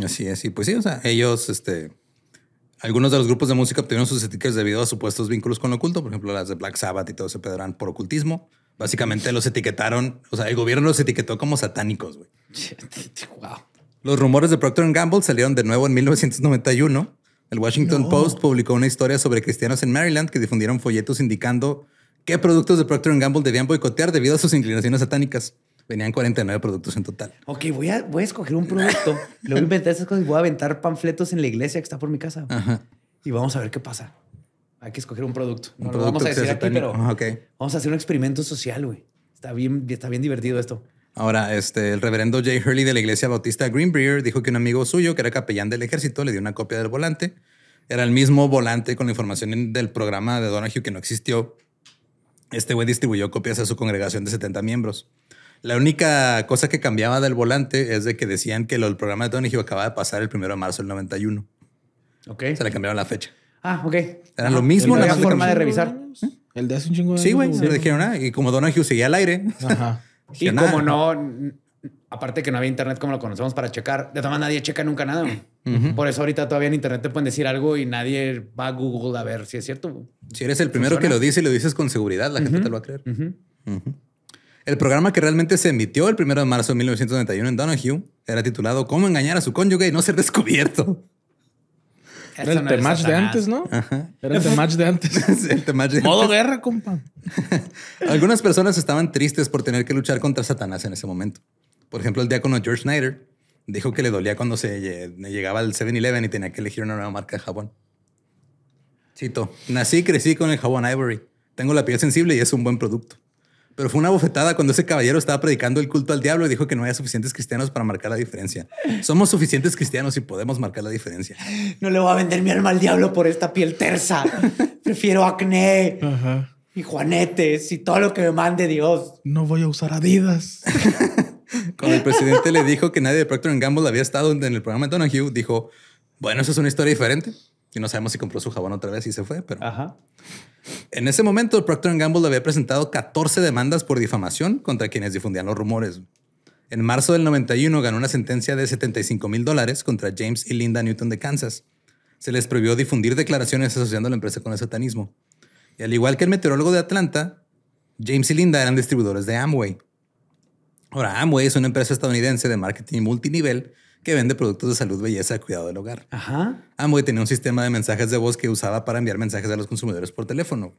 Así es, pues sí, o sea, ellos, este, algunos de los grupos de música obtuvieron sus stickers debido a supuestos vínculos con lo oculto, por ejemplo, las de Black Sabbath y todo se pedrán por ocultismo. Básicamente los etiquetaron, o sea, el gobierno los etiquetó como satánicos, güey. *laughs* Los rumores de Procter Gamble salieron de nuevo en 1991. El Washington Post publicó una historia sobre cristianos en Maryland que difundieron folletos indicando qué productos de Procter Gamble debían boicotear debido a sus inclinaciones satánicas. Venían 49 productos en total. Ok, voy a, voy a escoger un producto, le *laughs* voy a inventar esas cosas y voy a aventar panfletos en la iglesia que está por mi casa. Y vamos a ver qué pasa. Hay que escoger un producto. Un producto vamos a hacer un experimento social, güey. Está bien, está bien divertido esto. Ahora, este, el reverendo Jay Hurley de la iglesia bautista Greenbrier dijo que un amigo suyo, que era capellán del ejército, le dio una copia del volante. Era el mismo volante con la información del programa de Donahue que no existió. Este güey distribuyó copias a su congregación de 70 miembros. La única cosa que cambiaba del volante es de que decían que el programa de Donahue acaba de pasar el 1 de marzo del 91. Ok. Se le cambiaron la fecha. Ah, ok. Era lo mismo. la forma de revisar. El de hace un chingo de Sí, güey. Se dijeron nada. Ah, y como Donahue seguía al aire. *laughs* Ajá. y como no, aparte que no había internet como lo conocemos para checar, de todas maneras nadie checa nunca nada. Por eso ahorita todavía en internet te pueden decir algo y nadie va a Google a ver si es cierto. Si eres el primero que lo dice y lo dices con seguridad, la gente te lo va a creer. El programa que realmente se emitió el primero de marzo de 1991 en Donahue era titulado Cómo engañar a su cónyuge y no ser descubierto. Era el temach de antes, ¿no? *laughs* Era el T-Match de antes. de Modo guerra, compa. *laughs* Algunas personas estaban tristes por tener que luchar contra Satanás en ese momento. Por ejemplo, el diácono George Snyder dijo que le dolía cuando se llegaba al 7-Eleven y tenía que elegir una nueva marca de jabón. Cito, nací y crecí con el jabón Ivory. Tengo la piel sensible y es un buen producto. Pero fue una bofetada cuando ese caballero estaba predicando el culto al diablo y dijo que no había suficientes cristianos para marcar la diferencia. Somos suficientes cristianos y podemos marcar la diferencia. No le voy a vender mi alma al diablo por esta piel tersa. *laughs* Prefiero acné. y juanetes y todo lo que me mande Dios. No voy a usar Adidas. *laughs* Cuando el presidente le dijo que nadie de Procter Gamble había estado en el programa de Donahue, dijo, bueno, eso es una historia diferente. Y no sabemos si compró su jabón otra vez y se fue, pero... Ajá. En ese momento, Procter Gamble había presentado 14 demandas por difamación contra quienes difundían los rumores. En marzo del 91 ganó una sentencia de 75 mil dólares contra James y Linda Newton de Kansas. Se les prohibió difundir declaraciones asociando la empresa con el satanismo. Y al igual que el meteorólogo de Atlanta, James y Linda eran distribuidores de Amway. Ahora, Amway es una empresa estadounidense de marketing multinivel que vende productos de salud, belleza y cuidado del hogar. Ajá. Amway tenía un sistema de mensajes de voz que usaba para enviar mensajes a los consumidores por teléfono.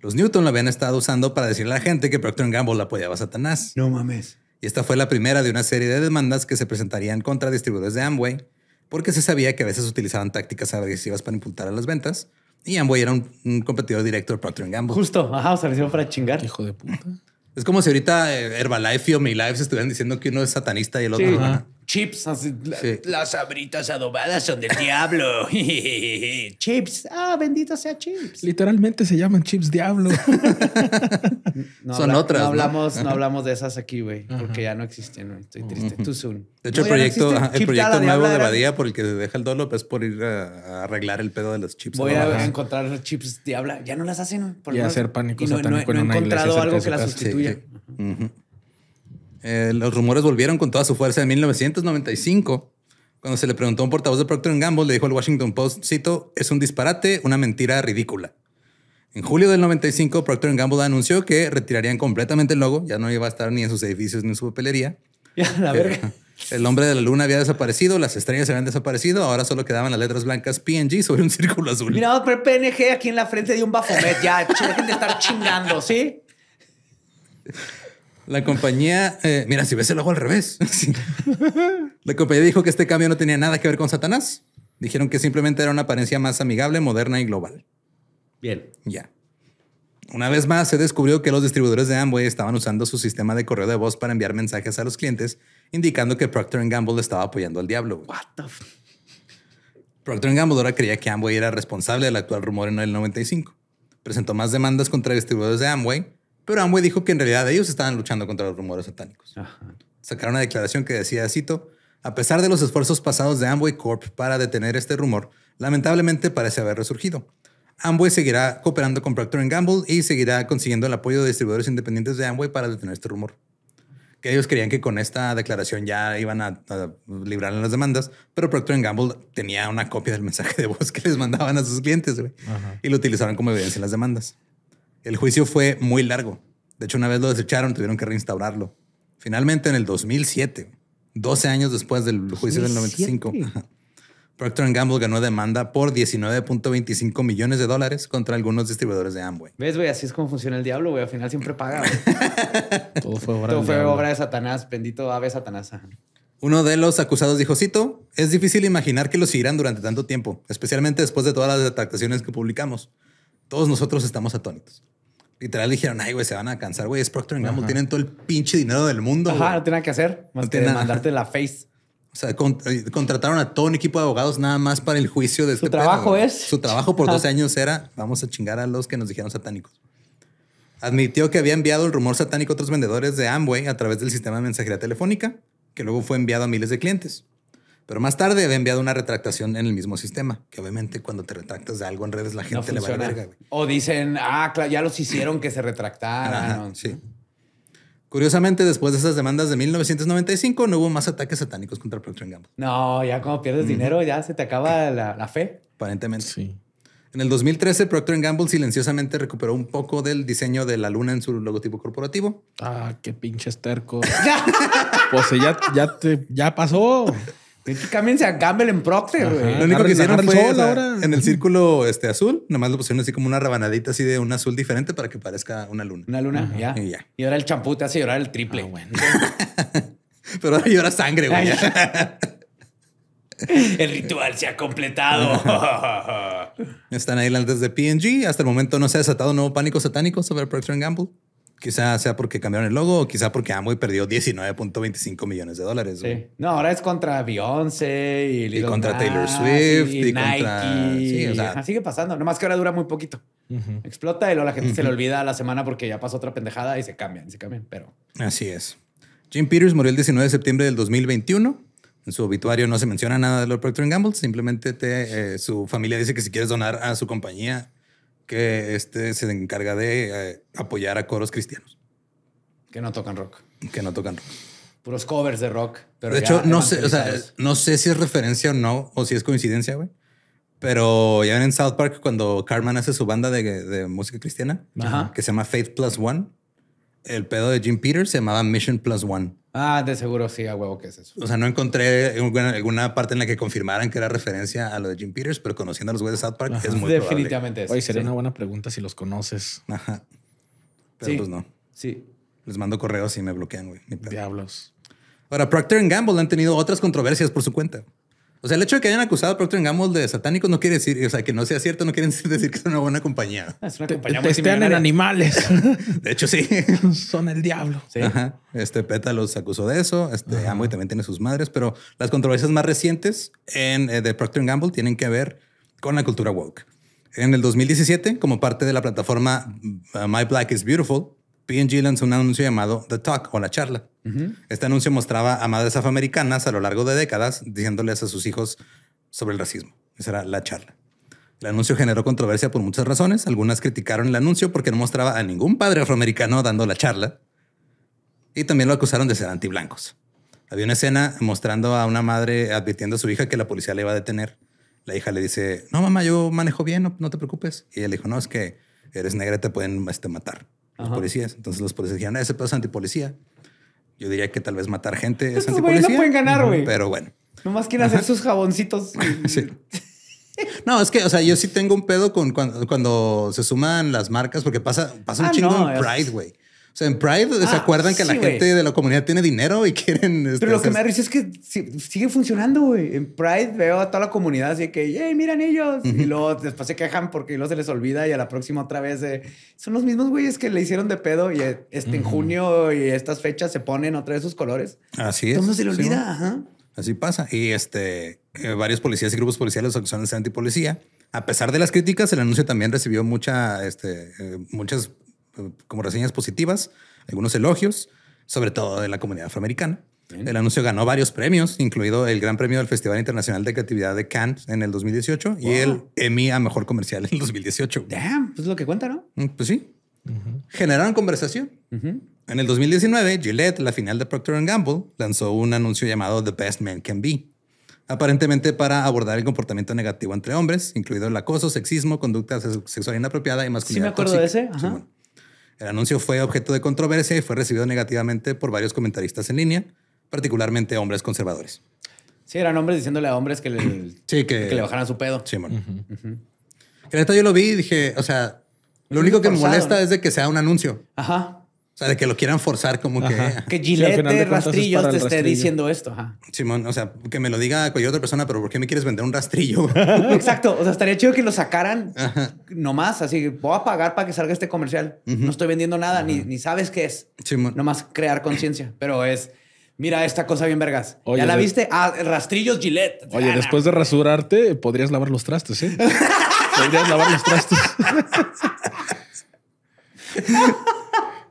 Los Newton lo habían estado usando para decirle a la gente que Procter Gamble apoyaba Satanás. No mames. Y esta fue la primera de una serie de demandas que se presentarían contra distribuidores de Amway, porque se sabía que a veces utilizaban tácticas agresivas para impulsar a las ventas. Y Amway era un, competidor directo de Procter Gamble. Justo, ajá, o lo hicieron para chingar. Hijo de puta. Es como si ahorita eh, Herbalife y OmniLife se estuvieran diciendo que uno es satanista y el otro sí chips. las abritas adobadas son del diablo. *laughs* chips. Ah, bendito sea chips. Literalmente se llaman chips diablo. *laughs* son otras. No hablamos, ¿no? hablamos de esas aquí, güey, porque ya no existen. Estoy triste. Tú soon. De hecho, el proyecto, el proyecto nuevo de Badía por el que se deja el dolo es por ir a, arreglar el pedo de los chips. Voy a encontrar chips diabla. Ya no las hacen. y hacer pánico no, he encontrado algo que las sustituya. Eh, los rumores volvieron con toda su fuerza en 1995. Cuando se le preguntó a un portavoz de Procter Gamble, le dijo al Washington Post, cito, es un disparate, una mentira ridícula. En julio del 95, Procter Gamble anunció que retirarían completamente el logo, ya no iba a estar ni en sus edificios ni en su papelería. *laughs* Eh, el hombre de la luna había desaparecido, las estrellas habían desaparecido, ahora solo quedaban las letras blancas PNG sobre un círculo azul. Mira, a PNG aquí en la frente de un Bafomet, ya, *laughs* dejen de estar chingando, ¿sí? La compañía, eh, mira, si ves el ojo al revés. *laughs* la compañía dijo que este cambio no tenía nada que ver con Satanás. Dijeron que simplemente era una apariencia más amigable, moderna y global. Bien. Ya. Una vez más, se descubrió que los distribuidores de Amway estaban usando su sistema de correo de voz para enviar mensajes a los clientes, indicando que Procter Gamble estaba apoyando al diablo. What the Procter Gamble ahora creía que Amway era responsable del actual rumor en el 95. Presentó más demandas contra distribuidores de Amway, pero Amway dijo que en realidad ellos estaban luchando contra los rumores satánicos. Sacaron una declaración que decía, cito, a pesar de los esfuerzos pasados de Amway Corp para detener este rumor, lamentablemente parece haber resurgido. Amway seguirá cooperando con Procter Gamble y seguirá consiguiendo el apoyo de distribuidores independientes de Amway para detener este rumor. Que ellos creían que con esta declaración ya iban a, librar las demandas, pero Procter Gamble tenía una copia del mensaje de voz que les mandaban a sus clientes y lo utilizaron como evidencia en las demandas. El juicio fue muy largo. De hecho, una vez lo desecharon, tuvieron que reinstaurarlo. Finalmente, en el 2007, 12 años después del juicio del 95, Procter Gamble ganó demanda por 19.25 millones de dólares contra algunos distribuidores de Amway. ¿Ves, güey? Así es como funciona el diablo, güey. Al final siempre paga. *laughs* Todo fue obra, Todo fue obra de Satanás. Bendito ave Satanás. Uno de los acusados dijo, cito, es difícil imaginar que lo seguirán durante tanto tiempo, especialmente después de todas las detractaciones que publicamos todos nosotros estamos atónitos. Literal dijeron, ay, güey, se van a cansar, güey. Es Procter Gamble, tienen todo el pinche dinero del mundo. Ajá, no tienen que hacer más que mandarte la face. O sea, eh, contrataron a todo un equipo de abogados nada más para el juicio de Su este trabajo es. Su trabajo por 12 años era, vamos a chingar a los que nos dijeron satánicos. Admitió que había enviado el rumor satánico a otros vendedores de Amway a través del sistema de mensajería telefónica, que luego fue enviado a miles de clientes. Pero más tarde había enviado una retractación en el mismo sistema, que obviamente cuando te retractas de algo en redes la gente le va a verga. O dicen, ah, ya los hicieron que se retractaran. sí. Curiosamente, después de esas demandas de 1995, no hubo más ataques satánicos contra Procter Gamble. No, ya cuando pierdes dinero, ya se te acaba la, fe. Aparentemente. Sí. En el 2013, Procter Gamble silenciosamente recuperó un poco del diseño de la luna en su logotipo corporativo. Ah, qué pinche esterco. *laughs* pues ya, ya, te, ya pasó se a Gamble en Procter, güey. Lo único que hicieron fue sol ahora. en el círculo este, azul, nomás lo pusieron así como una rebanadita así de un azul diferente para que parezca una luna. Una luna, ya. Y ahora el champú te hace llorar el triple. Ah, *laughs* Pero ahora llora sangre, güey. *laughs* El ritual se ha completado. *laughs* Están ahí las de PNG. Hasta el momento no se ha desatado un nuevo pánico satánico sobre Procter Gamble. Quizá sea porque cambiaron el logo o quizá porque Amway perdió 19.25 millones de dólares. Sí. No, ahora es contra Beyoncé y, y contra Taylor Swift y, Nike. Sí, o sea... sigue pasando. Nomás que ahora dura muy poquito. Explota y luego la gente se le olvida a la semana porque ya pasó otra pendejada y se cambian, se cambian, pero. Así es. Jim Peters murió el 19 de septiembre del 2021. En su obituario no se menciona nada de Lord Procter Gamble. Simplemente eh, su familia dice que si quieres donar a su compañía, que este se encarga de eh, apoyar a coros cristianos. Que no tocan rock. Que no tocan rock. Puros covers de rock. Pero de hecho, no sé, no sé si es referencia o no, o si es coincidencia, güey. Pero ya ven en South Park cuando Carmen hace su banda de, música cristiana, que se llama Faith Plus One, el pedo de Jim Peters se llamaba Mission Plus One. Ah, de seguro sí, a huevo que es eso. O sea, no encontré alguna, parte en la que confirmaran que era referencia a lo de Jim Peters, pero conociendo a los güeyes de South Park es muy Definitivamente probable. eso. Oye, sería una buena pregunta si los conoces. Ajá. Pero pues no. Sí. Les mando correos y me bloquean, güey. Diablos. Ahora, Procter Gamble han tenido otras controversias por su cuenta. O sea, el hecho de que hayan acusado a Procter Gamble de satánicos no quiere decir, o sea, que no sea cierto, no quiere *laughs* decir que es una buena compañía. Es una compañía te, en animales. de hecho, sí. *laughs* Son el diablo. Sí. Este Peta los acusó de eso. Este también tiene sus madres, pero las controversias más recientes en, eh, de Procter Gamble tienen que ver con la cultura woke. En el 2017, como parte de la plataforma mm, My Black is Beautiful, P&G lanzó un anuncio llamado The Talk o la charla. Este anuncio mostraba a madres afroamericanas a lo largo de décadas diciéndoles a sus hijos sobre el racismo. Esa era la charla. El anuncio generó controversia por muchas razones. Algunas criticaron el anuncio porque no mostraba a ningún padre afroamericano dando la charla. Y también lo acusaron de ser antiblancos. Había una escena mostrando a una madre advirtiendo a su hija que la policía le iba a detener. La hija le dice, no mamá, yo manejo bien, no, te preocupes. Y ella le dijo, no, es que eres negra, te pueden este, matar los policías. Entonces los policías dijeron, ah, ese pedo es antipolicía. Yo diría que tal vez matar gente es antipolicía. no pueden ganar, güey. Pero bueno. Nomás quieren hacer sus jaboncitos. *laughs* sí. No, es que, o sea, yo sí tengo un pedo con cuando, se suman las marcas, porque pasa, pasa un ah, chingo en Pride, güey en Pride, ¿se ah, acuerdan que la gente de la comunidad tiene dinero y *laughs* quieren... Este, Pero lo que me arriesga es que sigue funcionando, güey. En Pride veo a toda la comunidad así que, hey, miran ellos. Y luego después se quejan porque luego se les olvida y a la próxima otra vez son los mismos güeyes que le hicieron de pedo y eh, este, en junio y estas fechas se ponen otra vez sus colores. Así es. Entonces se le olvida. Así pasa. Y este, eh, varios policías y grupos policiales son antipolicía. A pesar de las críticas, el anuncio también recibió mucha, este, eh, muchas como reseñas positivas, algunos elogios, sobre todo de la comunidad afroamericana. El anuncio ganó varios premios, incluido el Gran Premio del Festival Internacional de Creatividad de Cannes en el 2018 y el Emmy a Mejor Comercial en el 2018. Damn, pues Es lo que cuenta, ¿no? Mm, pues sí. Generaron conversación. En el 2019, Gillette, la final de Procter Gamble, lanzó un anuncio llamado The Best Man Can Be, aparentemente para abordar el comportamiento negativo entre hombres, incluido el acoso, sexismo, conducta sexual inapropiada y masculinidad. Sí, me acuerdo de ese. El anuncio fue objeto de controversia y fue recibido negativamente por varios comentaristas en línea, particularmente hombres conservadores. Sí, eran hombres diciéndole a hombres que le, *clears throat* que, le bajaran su pedo. Sí, bueno. Uh yo lo vi y dije, o sea, lo único que me molesta es de que sea un anuncio. Ajá. O sea, de que lo quieran forzar como que... Que Gillette Rastrillos te esté diciendo esto. Simón, o sea, que me lo diga cualquier otra persona, pero ¿por qué me quieres vender un rastrillo? *laughs* Exacto. O sea, estaría chido que lo sacaran nomás. Así, que voy a pagar para que salga este comercial. No estoy vendiendo nada, ni, sabes qué es. Simón. Nomás crear conciencia. Pero es... Mira esta cosa bien vergas. ¿Ya la viste? Ah, rastrillos Gillette. Oye, ah, después de rasurarte, podrías lavar los trastes, ¿eh? *laughs* podrías lavar los trastes. *laughs*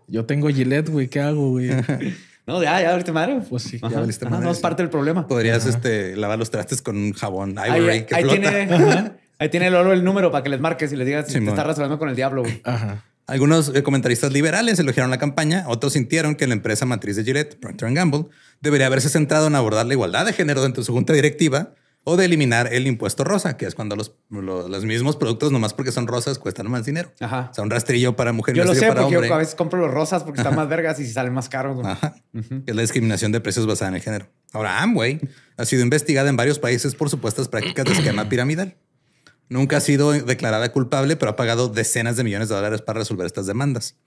Yo tengo Gillette, güey. ¿Qué hago, güey? *laughs* No, ya, ya ahorita madre. Pues sí. ya madre. no es parte del problema. Podrías este, lavar los trastes con un jabón. Ivory, ahí, que ahí Tiene, *laughs* *laughs* ahí tiene el oro el número para que les marques y les digas si te estás razonando con el diablo. Güey. Algunos eh, comentaristas liberales elogiaron la campaña, otros sintieron que la empresa matriz de Gillette, Procter Gamble, debería haberse centrado en abordar la igualdad de género dentro de su junta directiva o de eliminar el impuesto rosa, que es cuando los, mismos productos, nomás porque son rosas, cuestan más dinero. O sea, un rastrillo para mujeres yo lo sé, porque Yo a veces compro los rosas porque están más vergas y si salen más caros. Es la discriminación de precios basada en el género. Ahora, Amway ha sido investigada en varios países por supuestas prácticas de esquema piramidal. Nunca ha sido declarada culpable, pero ha pagado decenas de millones de dólares para resolver estas demandas.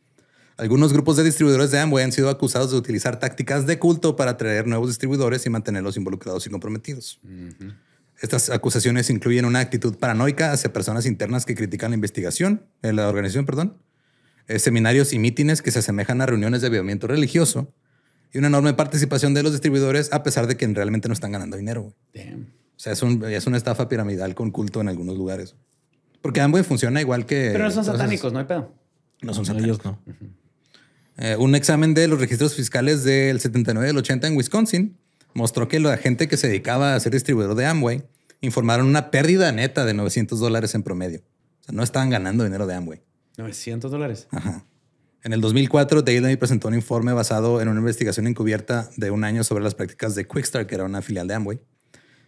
Algunos grupos de distribuidores de Amway han sido acusados de utilizar tácticas de culto para atraer nuevos distribuidores y mantenerlos involucrados y comprometidos. Estas acusaciones incluyen una actitud paranoica hacia personas internas que critican la investigación, eh, la organización, perdón, eh, seminarios y mítines que se asemejan a reuniones de avivamiento religioso y una enorme participación de los distribuidores a pesar de que realmente no están ganando dinero. O sea, es, una estafa piramidal con culto en algunos lugares. Porque ambos funciona igual que... Pero no son satánicos, no hay pedo. No son satánicos. No. Eh, un examen de los registros fiscales del 79 y del 80 en Wisconsin mostró que la gente que se dedicaba a ser distribuidor de Amway informaron una pérdida neta de 900 dólares en promedio. O sea, no estaban ganando dinero de Amway. 900 dólares. Ajá. En el 2004, Daily presentó un informe basado en una investigación encubierta de un año sobre las prácticas de Quickstart, que era una filial de Amway.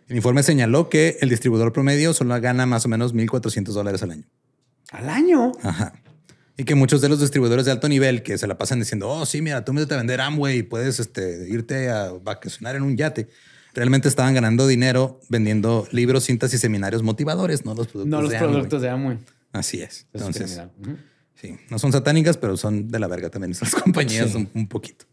El informe señaló que el distribuidor promedio solo gana más o menos 1.400 dólares al año. ¿Al año? Ajá. Y que muchos de los distribuidores de alto nivel que se la pasan diciendo, oh, sí, mira, tú vas a vender Amway y puedes este, irte a vacacionar en un yate. Realmente estaban ganando dinero vendiendo libros, cintas y seminarios motivadores, no los productos, no los productos de Amway. Así es. Entonces, sí, no son satánicas, pero son de la verga también esas *laughs* compañías un poquito.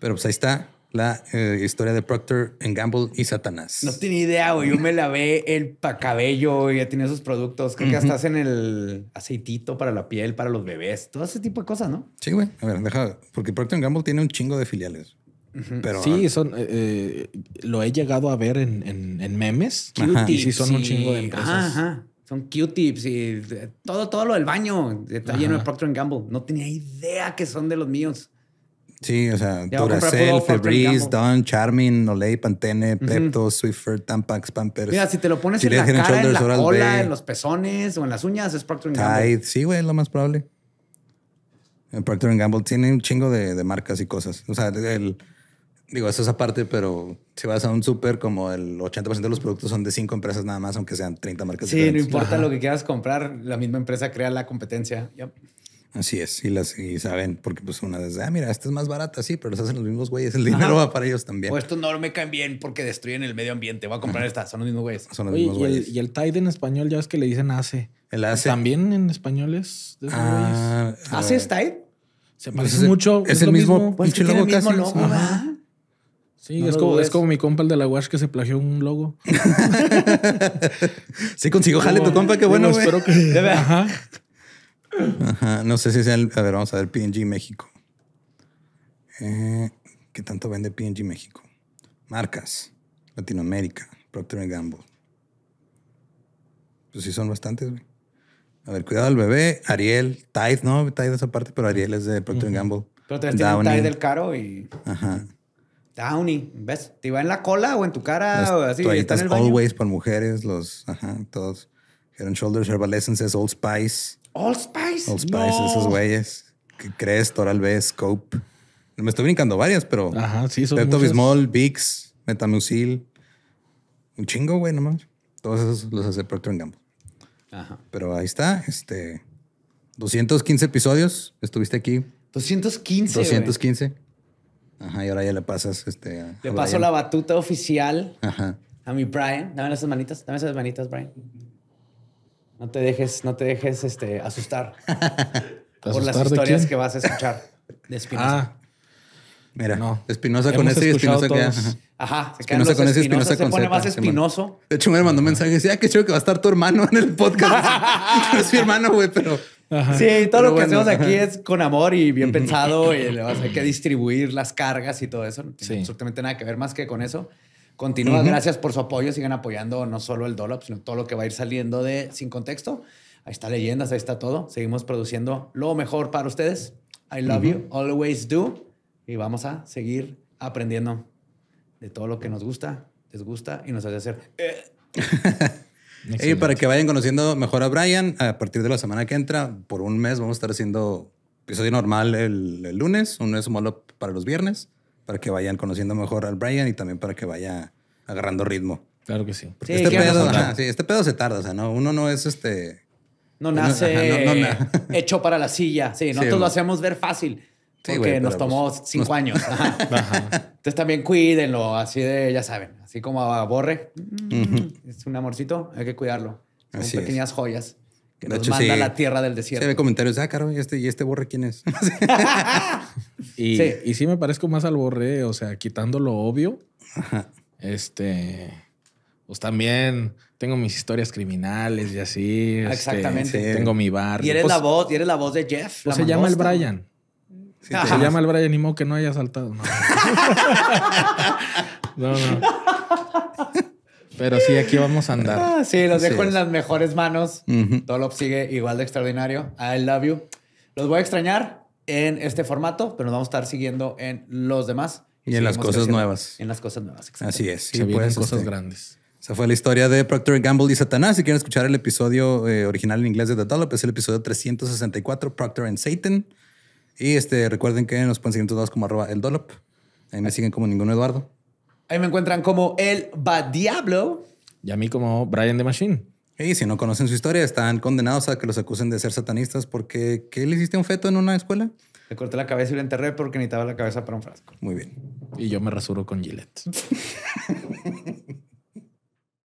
Pero pues ahí está la eh, historia de Procter Gamble y Satanás. No tenía idea, güey. Yo me lavé el pacabello, ya tenía esos productos. Creo que hasta hacen el aceitito para la piel, para los bebés, todo ese tipo de cosas, ¿no? Sí, güey. A ver, deja, porque Procter Gamble tiene un chingo de filiales. Pero, sí, ah, son, eh, eh, lo he llegado a ver en, memes. Y sí, son un chingo de empresas. Ajá, Son Q-tips y todo, todo lo del baño. Está lleno de Procter Gamble. No tenía idea que son de los míos. Sí, o sea, Duracell, Febreze, Don, Charmin, Olay, Pantene, Pepto, Swiffer, Tampax, Pampers. Mira, si te lo pones en la cara, en la cola, en los pezones o en las uñas, es Procter Gamble. Sí, güey, lo más probable. El Procter Gamble tiene un chingo de, de, marcas y cosas. O sea, el, digo, eso es aparte, pero si vas a un súper, como el 80% de los productos son de cinco empresas nada más, aunque sean 30 marcas Sí, no importa lo que quieras comprar, la misma empresa crea la competencia. Así es, y las y saben, porque pues una desde, ah, mira, esta es más barata, sí, pero las hacen los mismos güeyes, el dinero va para ellos también. Pues esto no me caen bien porque destruyen el medio ambiente, voy a comprar esta, son los mismos güeyes. Son los mismos y güeyes. El, y el Tide en español ya ves que le dicen ACE. El ACE. También en español es ah, ah. ¿ACE es Tide? Se pues parece mucho. Es, el mismo, mismo. Sí, es, como, es como mi compa el de la Wash que se plagió un logo. *laughs* sí, consigo, jale tu compa, qué bueno. espero que. Ajá. Ajá, no sé si es el... A ver, vamos a ver PNG México. Eh, ¿Qué tanto vende PNG México? Marcas. Latinoamérica. Procter Gamble. Pues sí son bastantes, güey. A ver, cuidado al bebé. Ariel. Tide, ¿no? Tide es parte, pero Ariel es de Procter gamble. procter Gamble. Pero te Tide del caro y... Ajá. Downy, ¿ves? Te va en la cola o en tu cara o así. Toallitas Always para mujeres, los, ajá, todos. Head and Shoulders, Herbal Essences, Old Spice, Allspice, Spice. Spice, esos güeyes. ¿Crees? Toral Scope. Me estoy brincando varias, pero. Ajá, sí, son. Pepto Bismol, Vix, Metamucil. Un chingo, güey, nomás. Todos esos los hace Procter Gamble. Ajá. Pero ahí está. Este. 215 episodios. Estuviste aquí. 215. 215. Ajá, y ahora ya le pasas este. le paso la batuta oficial Ajá. a mi Brian. Dame esas manitas, dame esas manitas, Brian. No te dejes, no te dejes este, asustar *laughs* por las historias que vas a escuchar *laughs* de Espinosa. Ah, mira, no. Espinosa con ese y Espinosa que... Ajá, se Espinosa con ese Espinosa se pone más espinoso. De hecho, me mandó un mensaje y decía, ah, qué chido que va a estar tu hermano en el podcast. no *laughs* es mi hermano, güey, pero... Sí, todo lo que hacemos aquí es con amor y bien pensado y le vas hay que distribuir las cargas y todo eso. No tiene absolutamente nada que ver más que con eso. Continúa, gracias por su apoyo. Sigan apoyando no solo el Dolop, sino todo lo que va a ir saliendo de Sin Contexto. Ahí está leyendas, ahí está todo. Seguimos produciendo lo mejor para ustedes. I love you, always do. Y vamos a seguir aprendiendo de todo lo que nos gusta, les gusta y nos hace hacer. Eh. *laughs* y para que vayan conociendo mejor a Brian, a partir de la semana que entra, por un mes vamos a estar haciendo episodio normal el, lunes, un mes malo para los viernes para que vayan conociendo mejor al Brian y también para que vaya agarrando ritmo. Claro que sí. Este, este, pedo, se tarda, o sea, no, uno no es este... No nace *laughs* hecho para la silla. Sí, nosotros lo hacemos ver fácil. Porque nos pues, tomó cinco años. *laughs* Entonces también cuídenlo, así de, ya saben, así como a Borre. Es un amorcito, hay que cuidarlo. Son así pequeñas joyas que nos manda la tierra del desierto. Se ve comentarios, ah, caro, ¿y este, y este borre quién es? *laughs* y, sí. me parezco más al borre, o sea, quitando lo obvio. Este, pues también tengo mis historias criminales y así. Este, Exactamente. Tengo mi bar. Y eres la pues voz, y eres la voz de Jeff. Pues se llama el Brian. se llama el Brian y mo que no haya saltado. no. *laughs* no. *laughs* Pero sí, aquí vamos a andar. Ah, sí, los dejo en las mejores manos. Dolop sigue igual de extraordinario. I love you. Los voy a extrañar en este formato, pero nos vamos a estar siguiendo en los demás. Y, en las cosas nuevas. En las cosas nuevas, exacto. Así es. Y Se vienen cosas grandes. Esa fue la historia de Procter Gamble y Satanás. Si quieren escuchar el episodio eh, original en inglés de The Dollop, es el episodio 364, Proctor and Satan. Y este, recuerden que nos pueden seguir en todos como arroba el DOLOP. Ahí me siguen como ningún Eduardo. Ahí me encuentran como el Diablo. Y a mí como Brian the Machine. Y si no conocen su historia, están condenados a que los acusen de ser satanistas porque ¿qué le hiciste a un feto en una escuela? Le corté la cabeza y lo enterré porque necesitaba la cabeza para un frasco. Muy bien. Y yo me rasuro con Gillette. *laughs*